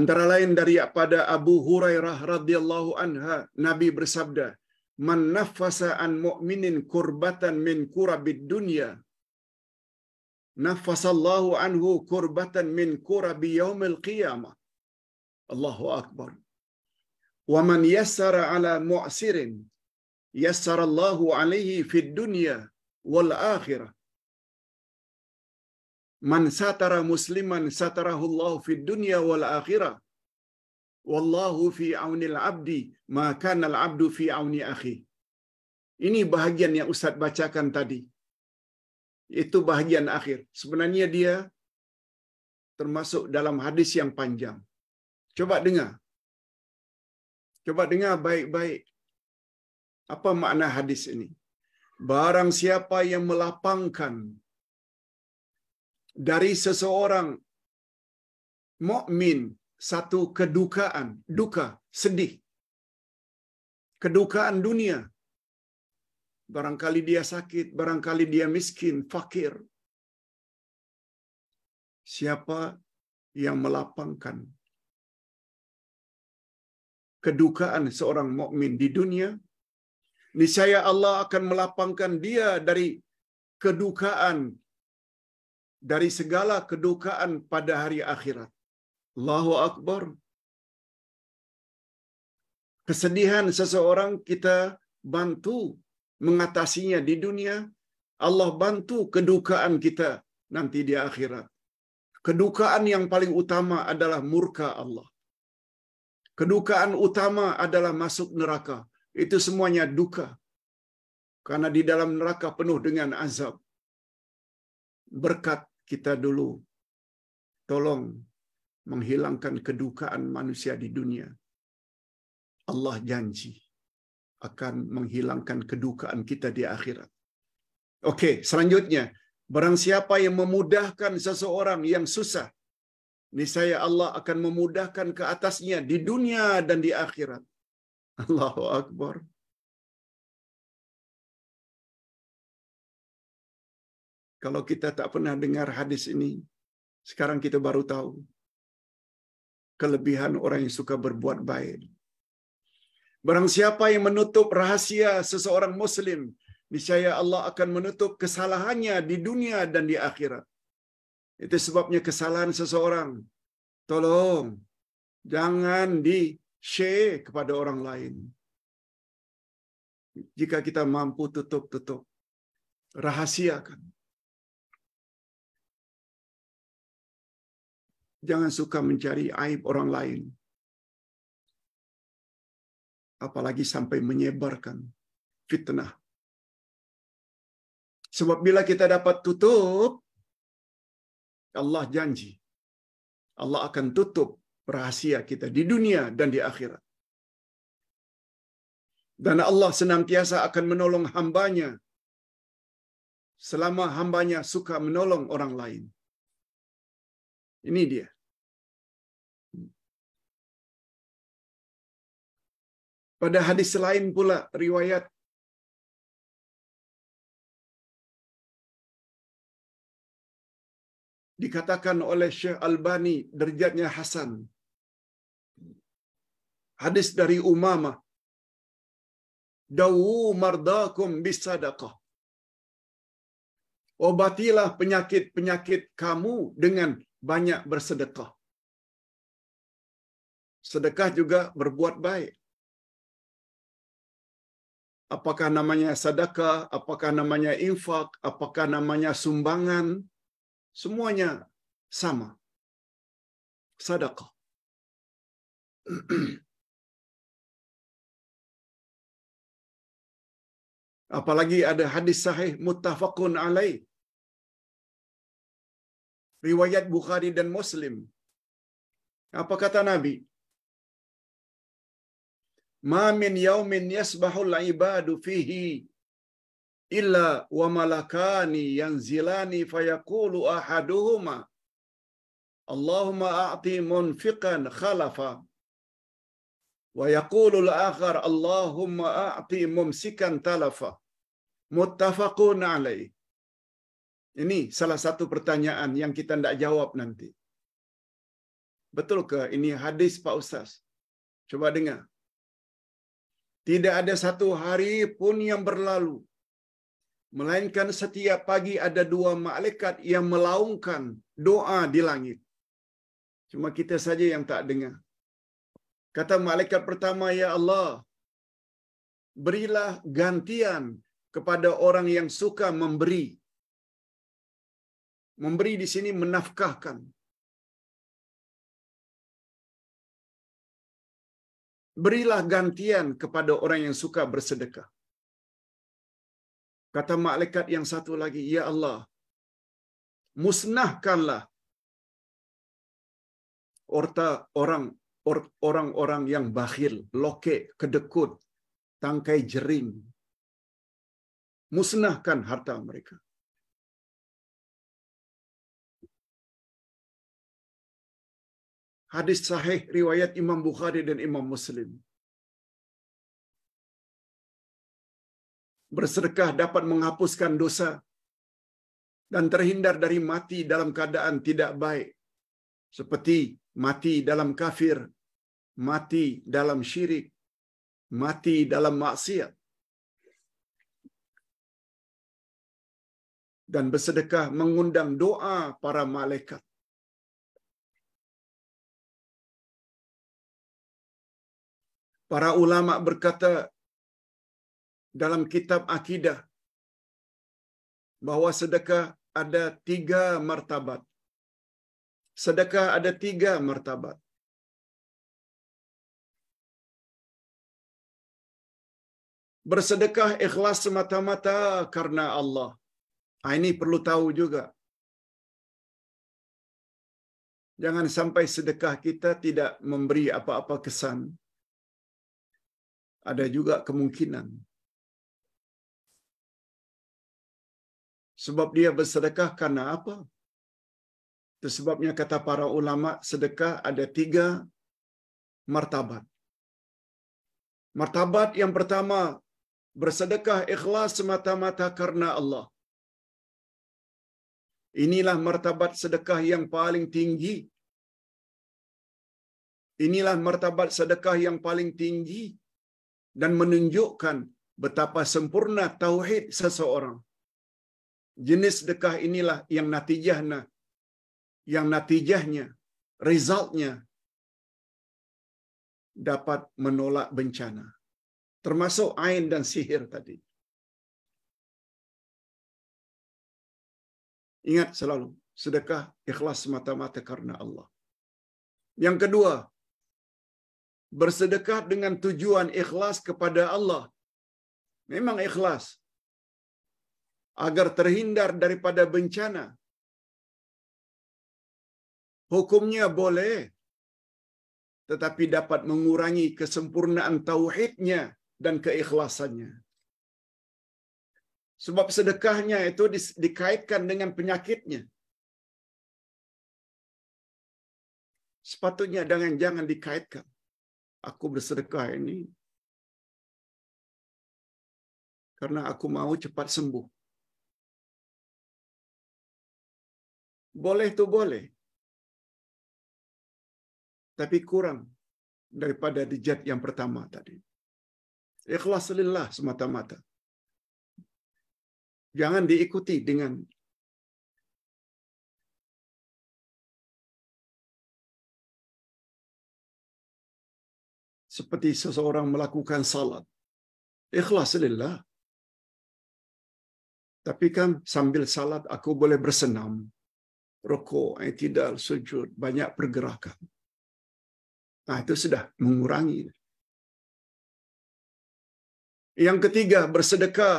Antara lain dari pada Abu Hurairah radhiyallahu anha, Nabi bersabda, من نفس عن مؤمن كربة من كرب الدنيا نفس الله عنه كربة من كرب يوم القيامة الله أكبر ومن يسر على معسر يسر الله عليه في الدنيا والآخرة من ستر مسلما ستره الله في الدنيا والآخرة wallahu fi aunil abdi maka al abdu fi auni akhi. Ini bahagian yang Ustaz bacakan tadi. Itu bahagian akhir. Sebenarnya dia termasuk dalam hadis yang panjang. Coba dengar. Coba dengar baik-baik. Apa makna hadis ini? Barang siapa yang melapangkan dari seseorang mukmin satu kedukaan, duka, sedih. Kedukaan dunia. Barangkali dia sakit, barangkali dia miskin, fakir. Siapa yang melapangkan kedukaan seorang mukmin di dunia, niscaya Allah akan melapangkan dia dari kedukaan dari segala kedukaan pada hari akhirat. Allahu Akbar. Kesedihan seseorang kita bantu mengatasinya di dunia. Allah bantu kedukaan kita nanti di akhirat. Kedukaan yang paling utama adalah murka Allah. Kedukaan utama adalah masuk neraka. Itu semuanya duka. Karena di dalam neraka penuh dengan azab. Berkat kita dulu. Tolong menghilangkan kedukaan manusia di dunia. Allah janji akan menghilangkan kedukaan kita di akhirat. Oke, selanjutnya, barang siapa yang memudahkan seseorang yang susah, niscaya Allah akan memudahkan ke atasnya di dunia dan di akhirat. Allahu akbar. Kalau kita tak pernah dengar hadis ini, sekarang kita baru tahu kelebihan orang yang suka berbuat baik. Barang siapa yang menutup rahasia seseorang muslim, niscaya Allah akan menutup kesalahannya di dunia dan di akhirat. Itu sebabnya kesalahan seseorang. Tolong jangan di-share kepada orang lain. Jika kita mampu tutup-tutup, rahasiakan. Jangan suka mencari aib orang lain. Apalagi sampai menyebarkan fitnah. Sebab bila kita dapat tutup, Allah janji. Allah akan tutup rahasia kita di dunia dan di akhirat. Dan Allah senantiasa akan menolong hambanya selama hambanya suka menolong orang lain. Ini dia. Pada hadis lain pula riwayat dikatakan oleh Syekh Albani derjatnya hasan. Hadis dari Umama. Dawu mardakum bisadaqah. Obatilah penyakit-penyakit kamu dengan banyak bersedekah. Sedekah juga berbuat baik apakah namanya sedekah, apakah namanya infak, apakah namanya sumbangan, semuanya sama. Sedekah. Apalagi ada hadis sahih muttafaqun alaih. Riwayat Bukhari dan Muslim. Apa kata Nabi? Ma min yaumin yasbahul ibadu fihi illa wa malakani yanzilani fayakulu ahaduhuma Allahumma a'ti munfiqan khalafa wa yaqulu al-akhar Allahumma a'ti mumsikan talafa muttafaqun alaih ini salah satu pertanyaan yang kita tidak jawab nanti. Betul ke ini hadis Pak Ustaz? Coba dengar. Tidak ada satu hari pun yang berlalu. Melainkan setiap pagi ada dua malaikat yang melaungkan doa di langit. Cuma kita saja yang tak dengar. Kata malaikat pertama, Ya Allah, berilah gantian kepada orang yang suka memberi. Memberi di sini menafkahkan. berilah gantian kepada orang yang suka bersedekah. Kata malaikat yang satu lagi, Ya Allah, musnahkanlah orta orang orang-orang yang bakhil, loke, kedekut, tangkai jering. Musnahkan harta mereka. Hadis sahih riwayat Imam Bukhari dan Imam Muslim. Bersedekah dapat menghapuskan dosa dan terhindar dari mati dalam keadaan tidak baik. Seperti mati dalam kafir, mati dalam syirik, mati dalam maksiat. Dan bersedekah mengundang doa para malaikat. Para ulama berkata dalam kitab akidah bahwa sedekah ada tiga martabat. Sedekah ada tiga martabat. Bersedekah ikhlas semata-mata karena Allah. Ini perlu tahu juga. Jangan sampai sedekah kita tidak memberi apa-apa kesan ada juga kemungkinan. Sebab dia bersedekah karena apa? Itu sebabnya kata para ulama sedekah ada tiga martabat. Martabat yang pertama bersedekah ikhlas semata-mata karena Allah. Inilah martabat sedekah yang paling tinggi. Inilah martabat sedekah yang paling tinggi dan menunjukkan betapa sempurna tauhid seseorang. Jenis sedekah inilah yang natijahnya, yang natijahnya, resultnya dapat menolak bencana. Termasuk ain dan sihir tadi. Ingat selalu, sedekah ikhlas mata-mata karena Allah. Yang kedua, bersedekah dengan tujuan ikhlas kepada Allah. Memang ikhlas. Agar terhindar daripada bencana. Hukumnya boleh. Tetapi dapat mengurangi kesempurnaan tauhidnya dan keikhlasannya. Sebab sedekahnya itu dikaitkan dengan penyakitnya. Sepatutnya dengan jangan dikaitkan aku bersedekah ini karena aku mau cepat sembuh. Boleh tuh boleh. Tapi kurang daripada dijat yang pertama tadi. Ikhlas lillah semata-mata. Jangan diikuti dengan seperti seseorang melakukan salat. Ikhlas lillah. Tapi kan sambil salat aku boleh bersenam, rokok, tidak sujud, banyak pergerakan. Nah, itu sudah mengurangi. Yang ketiga, bersedekah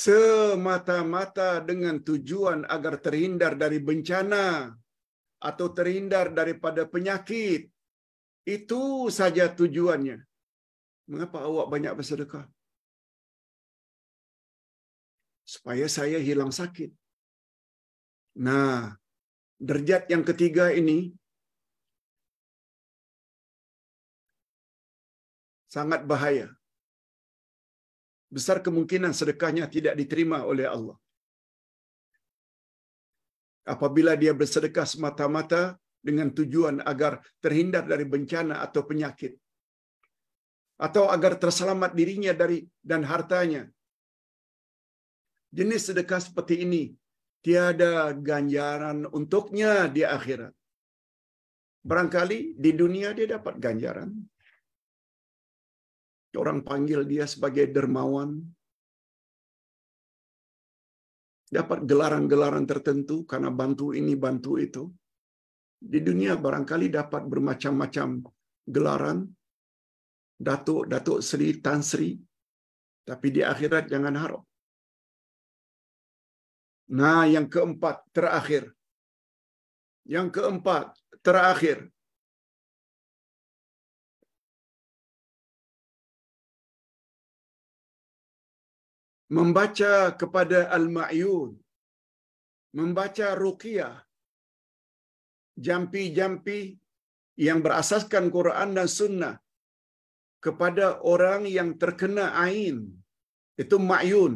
semata-mata dengan tujuan agar terhindar dari bencana atau terhindar daripada penyakit itu saja tujuannya. Mengapa awak banyak bersedekah? Supaya saya hilang sakit. Nah, derajat yang ketiga ini sangat bahaya. Besar kemungkinan sedekahnya tidak diterima oleh Allah. Apabila dia bersedekah semata-mata dengan tujuan agar terhindar dari bencana atau penyakit atau agar terselamat dirinya dari dan hartanya. Jenis sedekah seperti ini tiada ganjaran untuknya di akhirat. Barangkali di dunia dia dapat ganjaran. Orang panggil dia sebagai dermawan. Dapat gelaran-gelaran tertentu karena bantu ini, bantu itu. Di dunia barangkali dapat bermacam-macam gelaran, datuk, datuk Sri, Tan Sri, tapi di akhirat jangan harap. Nah, yang keempat, terakhir. Yang keempat, terakhir. Membaca kepada al-ma'yun. Membaca ruqyah jampi-jampi yang berasaskan Quran dan Sunnah kepada orang yang terkena ain itu ma'yun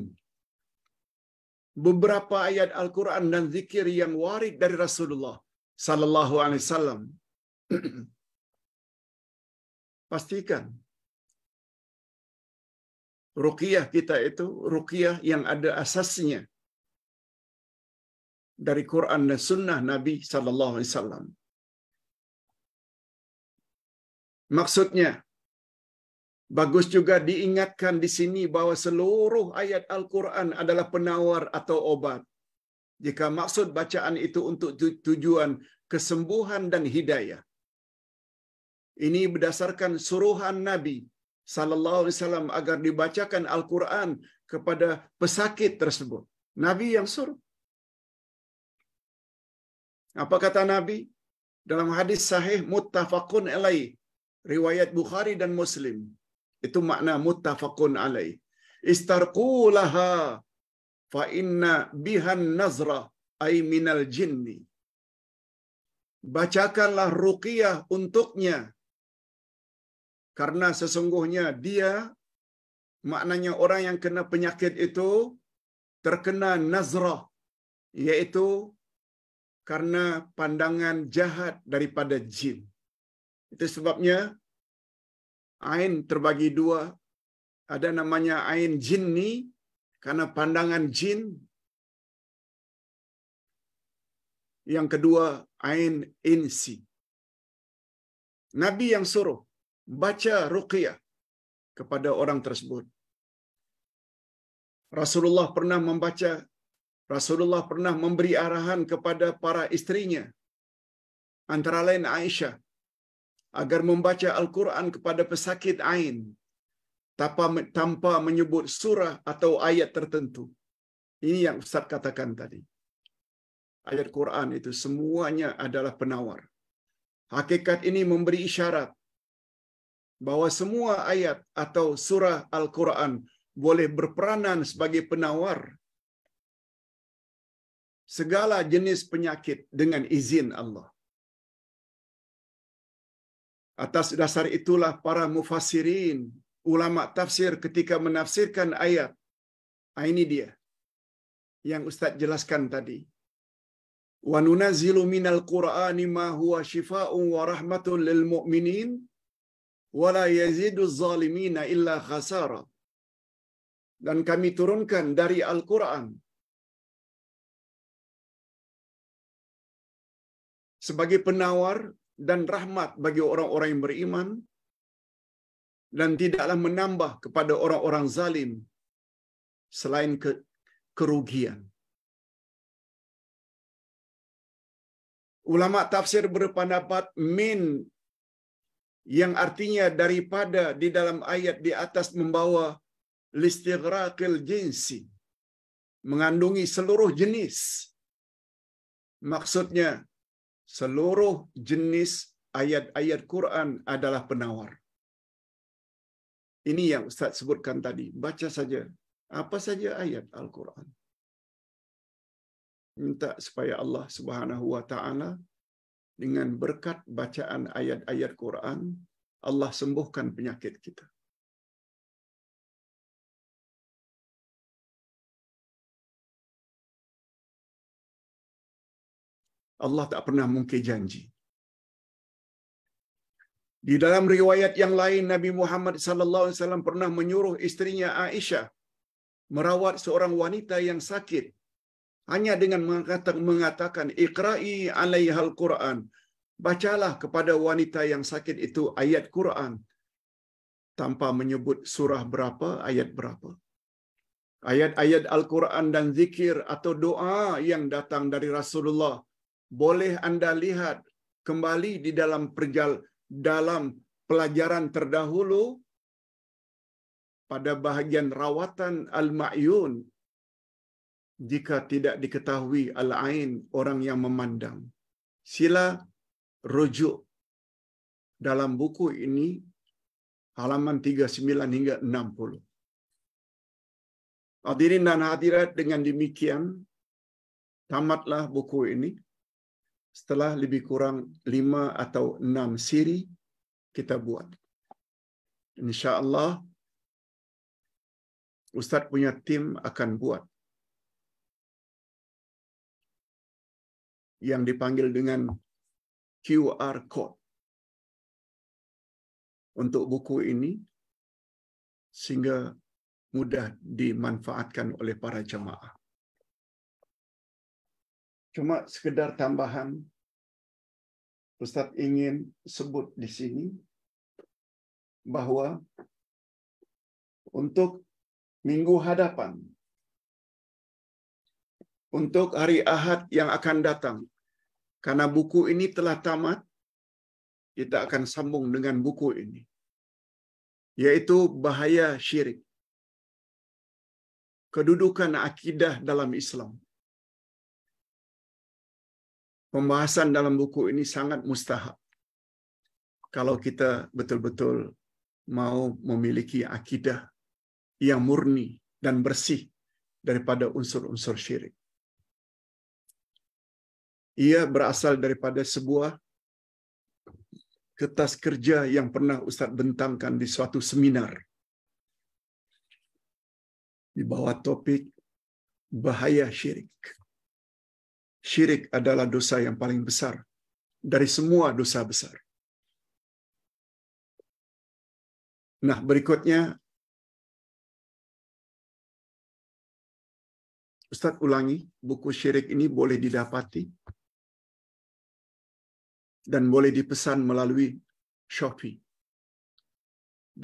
beberapa ayat Al-Quran dan zikir yang warid dari Rasulullah sallallahu alaihi wasallam pastikan ruqyah kita itu ruqyah yang ada asasnya dari Quran dan Sunnah Nabi Sallallahu Alaihi Wasallam. Maksudnya, bagus juga diingatkan di sini bahwa seluruh ayat Al-Quran adalah penawar atau obat. Jika maksud bacaan itu untuk tujuan kesembuhan dan hidayah. Ini berdasarkan suruhan Nabi sallallahu alaihi wasallam agar dibacakan Al-Qur'an kepada pesakit tersebut. Nabi yang suruh. Apa kata Nabi? Dalam hadis sahih muttafaqun alai. Riwayat Bukhari dan Muslim. Itu makna muttafaqun alai. istarqulaha fa inna bihan nazra ay minal jinni. Bacakanlah ruqiyah untuknya. Karena sesungguhnya dia maknanya orang yang kena penyakit itu terkena nazrah yaitu karena pandangan jahat daripada jin. Itu sebabnya ain terbagi dua. Ada namanya ain jinni karena pandangan jin. Yang kedua ain insi. Nabi yang suruh baca ruqyah kepada orang tersebut. Rasulullah pernah membaca Rasulullah pernah memberi arahan kepada para istrinya, antara lain Aisyah, agar membaca Al-Quran kepada pesakit ain tanpa, tanpa menyebut surah atau ayat tertentu. Ini yang Ustaz katakan tadi. Ayat Quran itu semuanya adalah penawar. Hakikat ini memberi isyarat bahwa semua ayat atau surah Al-Quran boleh berperanan sebagai penawar segala jenis penyakit dengan izin Allah. Atas dasar itulah para mufassirin, ulama tafsir ketika menafsirkan ayat. Ah, ini dia yang Ustaz jelaskan tadi. Wa nunazzilu minal Qur'ani ma huwa shifaa'un wa rahmatun lil mu'minin wa la yazidu zalimina illa khasara. Dan kami turunkan dari Al-Qur'an sebagai penawar dan rahmat bagi orang-orang yang beriman dan tidaklah menambah kepada orang-orang zalim selain ke, kerugian. Ulama tafsir berpendapat min yang artinya daripada di dalam ayat di atas membawa listighraqil jinsi mengandungi seluruh jenis. Maksudnya seluruh jenis ayat-ayat Quran adalah penawar. Ini yang Ustaz sebutkan tadi. Baca saja. Apa saja ayat Al-Quran. Minta supaya Allah Subhanahu Wa Taala dengan berkat bacaan ayat-ayat Quran, Allah sembuhkan penyakit kita. Allah tak pernah mungkin janji. Di dalam riwayat yang lain Nabi Muhammad sallallahu alaihi wasallam pernah menyuruh istrinya Aisyah merawat seorang wanita yang sakit hanya dengan mengatakan ikra'i 'alaiha al-Qur'an. Bacalah kepada wanita yang sakit itu ayat Quran tanpa menyebut surah berapa, ayat berapa. Ayat-ayat Al-Quran dan zikir atau doa yang datang dari Rasulullah boleh Anda lihat kembali di dalam perjal dalam pelajaran terdahulu pada bahagian rawatan al-ma'yun jika tidak diketahui al-ain orang yang memandang sila rujuk dalam buku ini halaman 39 hingga 60 Hadirin dan hadirat dengan demikian tamatlah buku ini setelah lebih kurang lima atau enam siri kita buat. InsyaAllah, Ustaz punya tim akan buat. Yang dipanggil dengan QR Code. Untuk buku ini, sehingga mudah dimanfaatkan oleh para jemaah. cuma sekedar tambahan Ustadz ingin sebut di sini bahwa untuk minggu hadapan, untuk hari Ahad yang akan datang, karena buku ini telah tamat, kita akan sambung dengan buku ini, yaitu bahaya syirik, kedudukan akidah dalam Islam pembahasan dalam buku ini sangat mustahab. Kalau kita betul-betul mau memiliki akidah yang murni dan bersih daripada unsur-unsur syirik. Ia berasal daripada sebuah kertas kerja yang pernah Ustadz bentangkan di suatu seminar. Di bawah topik bahaya syirik syirik adalah dosa yang paling besar dari semua dosa besar. Nah, berikutnya Ustadz ulangi, buku syirik ini boleh didapati dan boleh dipesan melalui Shopee.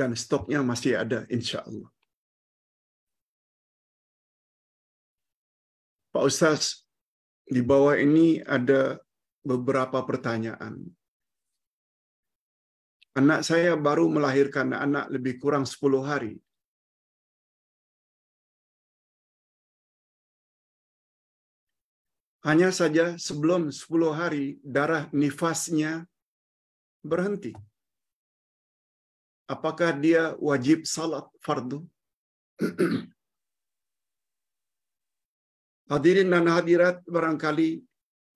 Dan stoknya masih ada insya Allah. Pak Ustaz, di bawah ini ada beberapa pertanyaan. Anak saya baru melahirkan anak lebih kurang 10 hari. Hanya saja sebelum 10 hari darah nifasnya berhenti. Apakah dia wajib salat fardu? Hadirin dan hadirat barangkali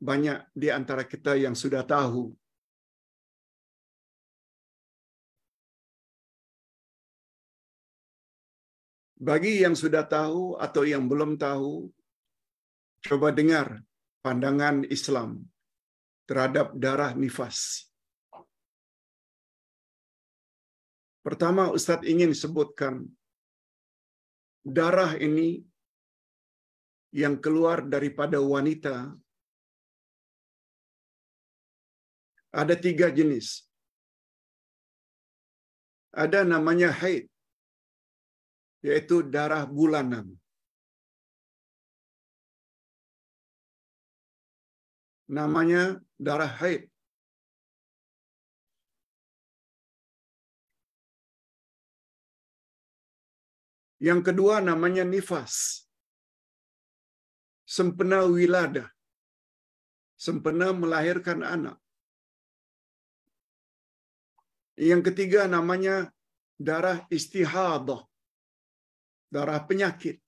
banyak di antara kita yang sudah tahu Bagi yang sudah tahu atau yang belum tahu, coba dengar pandangan Islam terhadap darah nifas. Pertama, Ustadz ingin sebutkan darah ini yang keluar daripada wanita ada tiga jenis. Ada namanya haid, yaitu darah bulanan. Namanya darah haid. Yang kedua namanya nifas sempena wilada, sempena melahirkan anak. Yang ketiga namanya darah istihadah, darah penyakit.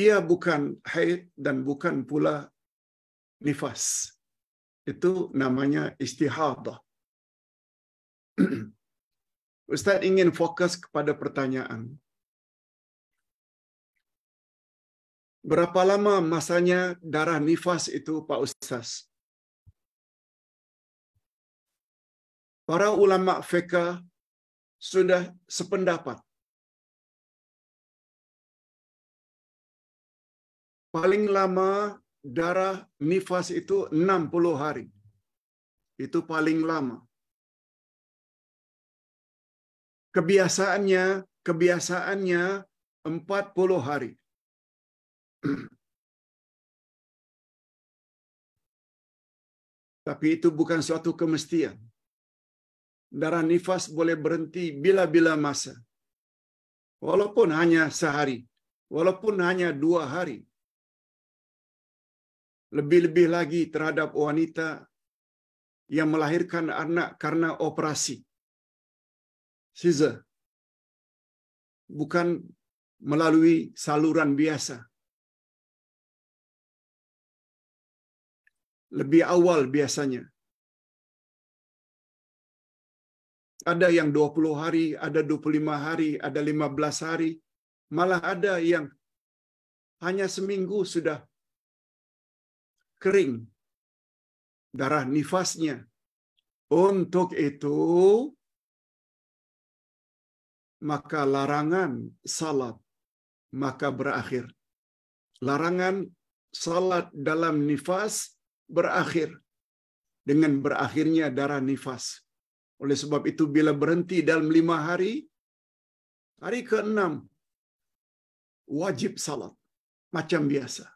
Ia bukan haid dan bukan pula nifas. Itu namanya istihadah. Ustadz ingin fokus kepada pertanyaan. Berapa lama masanya darah nifas itu Pak Ustaz? Para ulama Fekah sudah sependapat. Paling lama darah nifas itu 60 hari. Itu paling lama kebiasaannya kebiasaannya 40 hari. Tapi itu bukan suatu kemestian. Darah nifas boleh berhenti bila-bila masa. Walaupun hanya sehari, walaupun hanya dua hari. Lebih-lebih lagi terhadap wanita yang melahirkan anak karena operasi siza. Bukan melalui saluran biasa. Lebih awal biasanya. Ada yang 20 hari, ada 25 hari, ada 15 hari. Malah ada yang hanya seminggu sudah kering darah nifasnya. Untuk itu, maka larangan salat maka berakhir. Larangan salat dalam nifas berakhir dengan berakhirnya darah nifas. Oleh sebab itu bila berhenti dalam lima hari, hari keenam wajib salat macam biasa.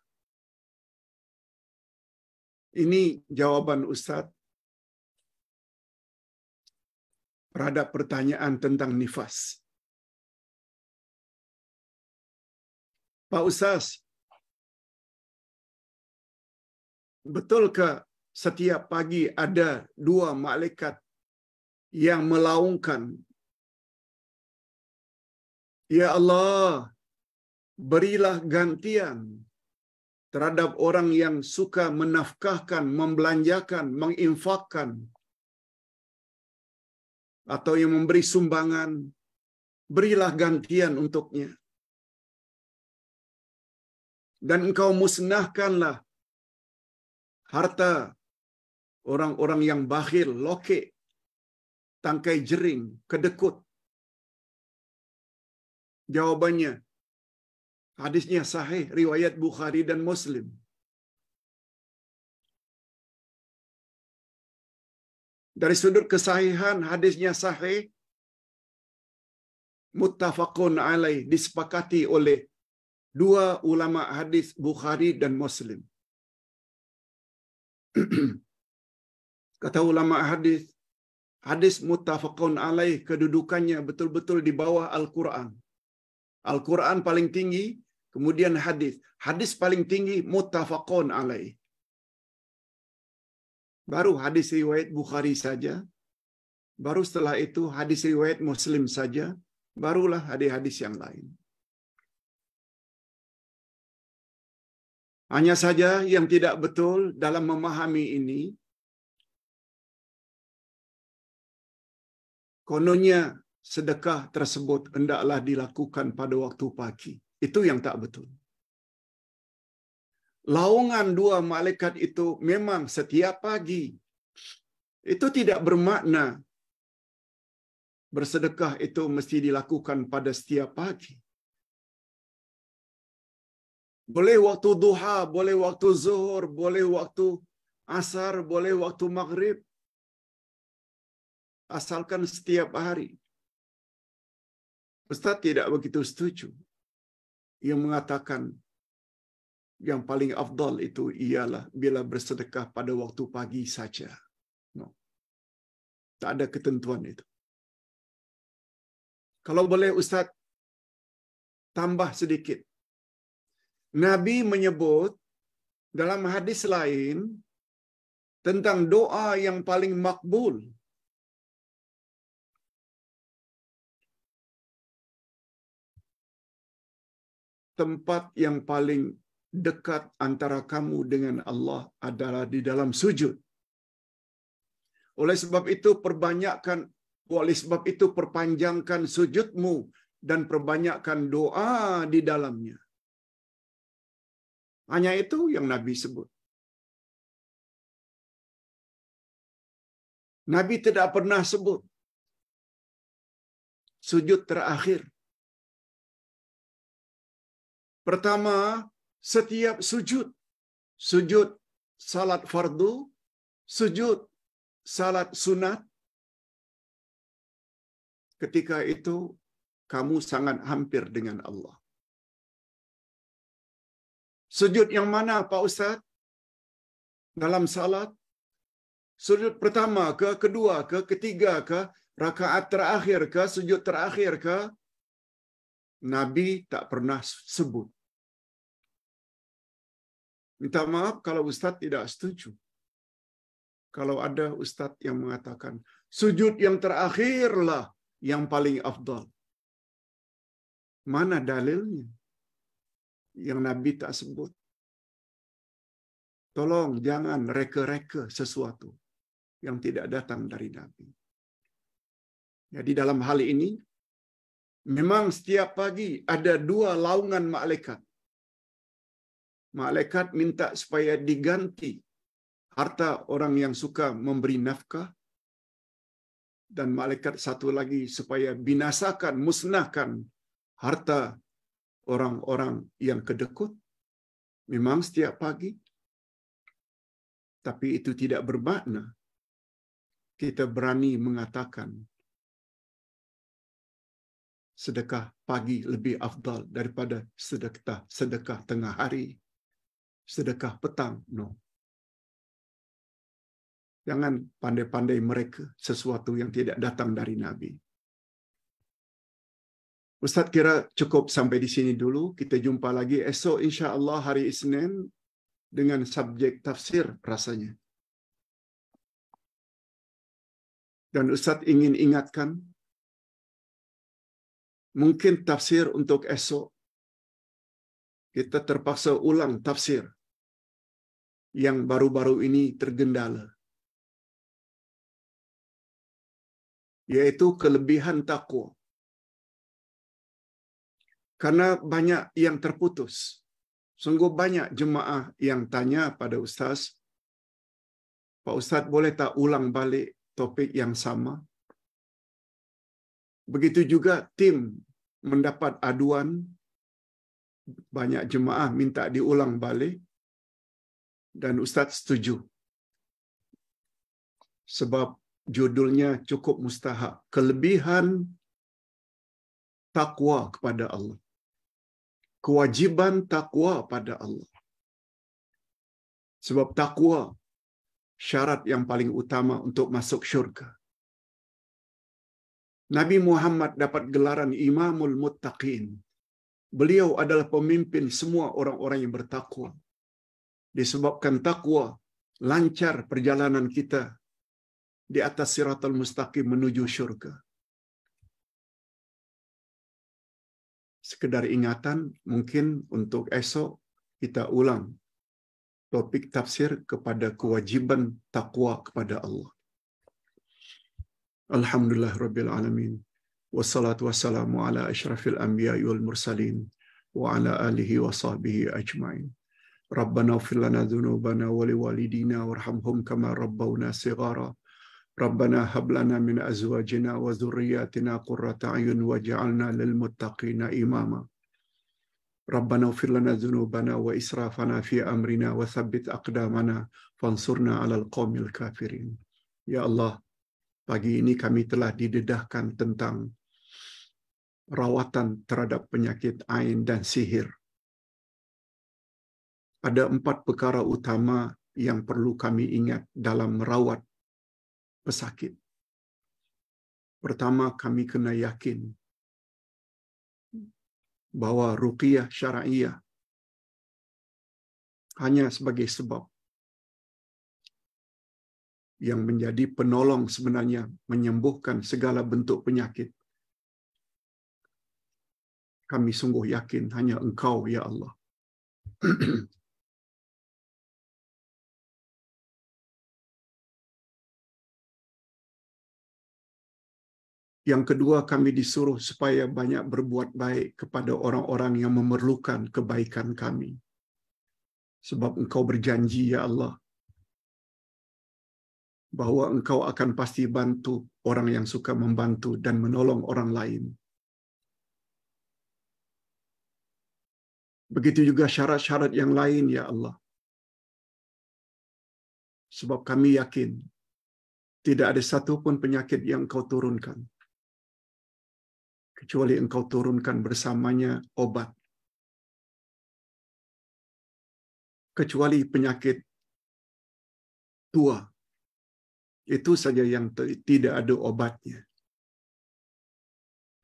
Ini jawaban Ustadz terhadap pertanyaan tentang nifas. Pak Ustaz, betulkah setiap pagi ada dua malaikat yang melaungkan Ya Allah, berilah gantian terhadap orang yang suka menafkahkan, membelanjakan, menginfakkan, atau yang memberi sumbangan, berilah gantian untuknya. Dan engkau musnahkanlah harta orang-orang yang bakhil, loke, tangkai jering, kedekut. Jawabannya, hadisnya sahih, riwayat Bukhari dan Muslim. Dari sudut kesahihan, hadisnya sahih, muttafaqun alaih, disepakati oleh dua ulama hadis Bukhari dan Muslim. Kata ulama hadis, hadis muttafaqun alaih kedudukannya betul-betul di bawah Al-Quran. Al-Quran paling tinggi, kemudian hadis. Hadis paling tinggi muttafaqun alaih. Baru hadis riwayat Bukhari saja, baru setelah itu hadis riwayat Muslim saja, barulah hadis-hadis yang lain. Hanya saja yang tidak betul dalam memahami ini, kononnya sedekah tersebut hendaklah dilakukan pada waktu pagi. Itu yang tak betul. Laungan dua malaikat itu memang setiap pagi. Itu tidak bermakna bersedekah itu mesti dilakukan pada setiap pagi. Boleh waktu duha, boleh waktu zuhur, boleh waktu asar, boleh waktu maghrib. Asalkan setiap hari. Ustaz tidak begitu setuju. Yang mengatakan yang paling afdal itu ialah bila bersedekah pada waktu pagi saja. No. Tak ada ketentuan itu. Kalau boleh Ustaz tambah sedikit. Nabi menyebut dalam hadis lain tentang doa yang paling makbul. Tempat yang paling dekat antara kamu dengan Allah adalah di dalam sujud. Oleh sebab itu perbanyakkan, oleh sebab itu perpanjangkan sujudmu dan perbanyakkan doa di dalamnya. Hanya itu yang Nabi sebut. Nabi tidak pernah sebut sujud terakhir. Pertama, setiap sujud, sujud salat fardu, sujud salat sunat, ketika itu kamu sangat hampir dengan Allah. Sujud yang mana Pak Ustaz? Dalam salat? Sujud pertama ke, kedua ke, ketiga ke, rakaat terakhir ke, sujud terakhir ke? Nabi tak pernah sebut. Minta maaf kalau Ustadz tidak setuju. Kalau ada Ustadz yang mengatakan, sujud yang terakhirlah yang paling afdal. Mana dalilnya? yang Nabi tak sebut. Tolong jangan reka-reka sesuatu yang tidak datang dari Nabi. Jadi dalam hal ini, memang setiap pagi ada dua laungan malaikat. Malaikat minta supaya diganti harta orang yang suka memberi nafkah dan malaikat satu lagi supaya binasakan, musnahkan harta orang-orang yang kedekut, memang setiap pagi, tapi itu tidak bermakna kita berani mengatakan sedekah pagi lebih afdal daripada sedekah sedekah tengah hari, sedekah petang. No. Jangan pandai-pandai mereka sesuatu yang tidak datang dari Nabi. Ustaz kira cukup sampai di sini dulu. Kita jumpa lagi esok insya Allah hari Isnin dengan subjek tafsir rasanya. Dan Ustaz ingin ingatkan, mungkin tafsir untuk esok, kita terpaksa ulang tafsir yang baru-baru ini tergendala. Yaitu kelebihan takwa. Karena banyak yang terputus. Sungguh banyak jemaah yang tanya pada Ustaz, Pak Ustaz boleh tak ulang balik topik yang sama? Begitu juga tim mendapat aduan, banyak jemaah minta diulang balik, dan Ustaz setuju. Sebab judulnya cukup mustahak. Kelebihan takwa kepada Allah kewajiban takwa pada Allah. Sebab takwa syarat yang paling utama untuk masuk syurga. Nabi Muhammad dapat gelaran Imamul Muttaqin. Beliau adalah pemimpin semua orang-orang yang bertakwa. Disebabkan takwa, lancar perjalanan kita di atas Siratul mustaqim menuju syurga. sekedar ingatan, mungkin untuk esok kita ulang topik tafsir kepada kewajiban takwa kepada Allah. Alhamdulillah Rabbil Alamin. Wassalatu wassalamu ala ashrafil anbiya wal mursalin wa ala alihi wa sahbihi ajma'in. Rabbana ufir lana dhunubana wa liwalidina warhamhum kama rabbawna sigara. Rabbana hablana min azwajina wa dhurriyyatina qurrata ayun waj'alna lil muttaqina imama. Rabbana ighfir lana dhunubana wa israfana fi amrina wa thabbit aqdamana fansurna 'alal qawmil kafirin. Ya Allah, pagi ini kami telah didedahkan tentang rawatan terhadap penyakit ain dan sihir. Ada empat perkara utama yang perlu kami ingat dalam merawat pesakit. Pertama, kami kena yakin bahwa ruqiyah syariah hanya sebagai sebab yang menjadi penolong sebenarnya menyembuhkan segala bentuk penyakit. Kami sungguh yakin hanya Engkau, ya Allah. Yang kedua, kami disuruh supaya banyak berbuat baik kepada orang-orang yang memerlukan kebaikan kami. Sebab engkau berjanji, ya Allah, bahwa engkau akan pasti bantu orang yang suka membantu dan menolong orang lain. Begitu juga syarat-syarat yang lain, ya Allah. Sebab kami yakin tidak ada satupun penyakit yang kau turunkan kecuali engkau turunkan bersamanya obat. Kecuali penyakit tua, itu saja yang tidak ada obatnya.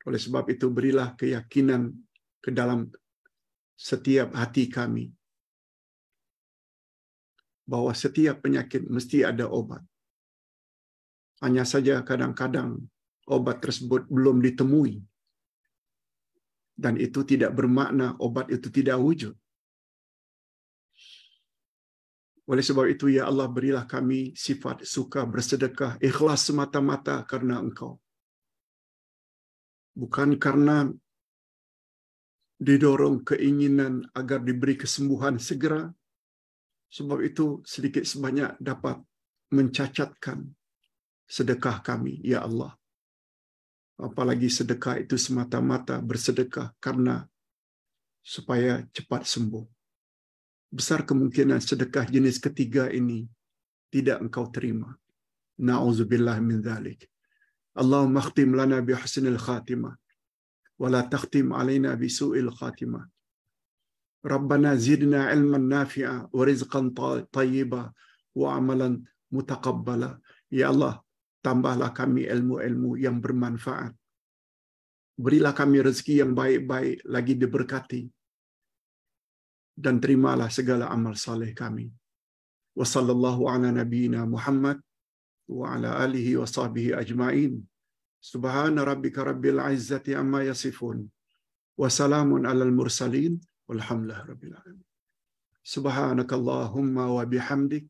Oleh sebab itu berilah keyakinan ke dalam setiap hati kami bahwa setiap penyakit mesti ada obat. Hanya saja kadang-kadang obat tersebut belum ditemui dan itu tidak bermakna obat itu tidak wujud. Oleh sebab itu, ya Allah, berilah kami sifat suka bersedekah, ikhlas semata-mata karena Engkau. Bukan karena didorong keinginan agar diberi kesembuhan segera, sebab itu sedikit sebanyak dapat mencacatkan sedekah kami, ya Allah apalagi sedekah itu semata-mata bersedekah karena supaya cepat sembuh. Besar kemungkinan sedekah jenis ketiga ini tidak engkau terima. Na'udzubillah min dhalik. Allahumma khtim lana bihusnil khatimah. ولا تختم khatimah. Rabbana zidna ilman nafi'a wa rizqan tayyiba wa amalan mutakabbala. Ya Allah tambahlah kami ilmu-ilmu yang bermanfaat. Berilah kami rezeki yang baik-baik lagi diberkati. Dan terimalah segala amal saleh kami. Wa ala nabiyyina Muhammad wa ala alihi wa sahbihi ajma'in. Subhana rabbika rabbil izzati amma yasifun. Wa salamun al mursalin. Walhamdulillah rabbil alamin. Subhanakallahumma wa bihamdik.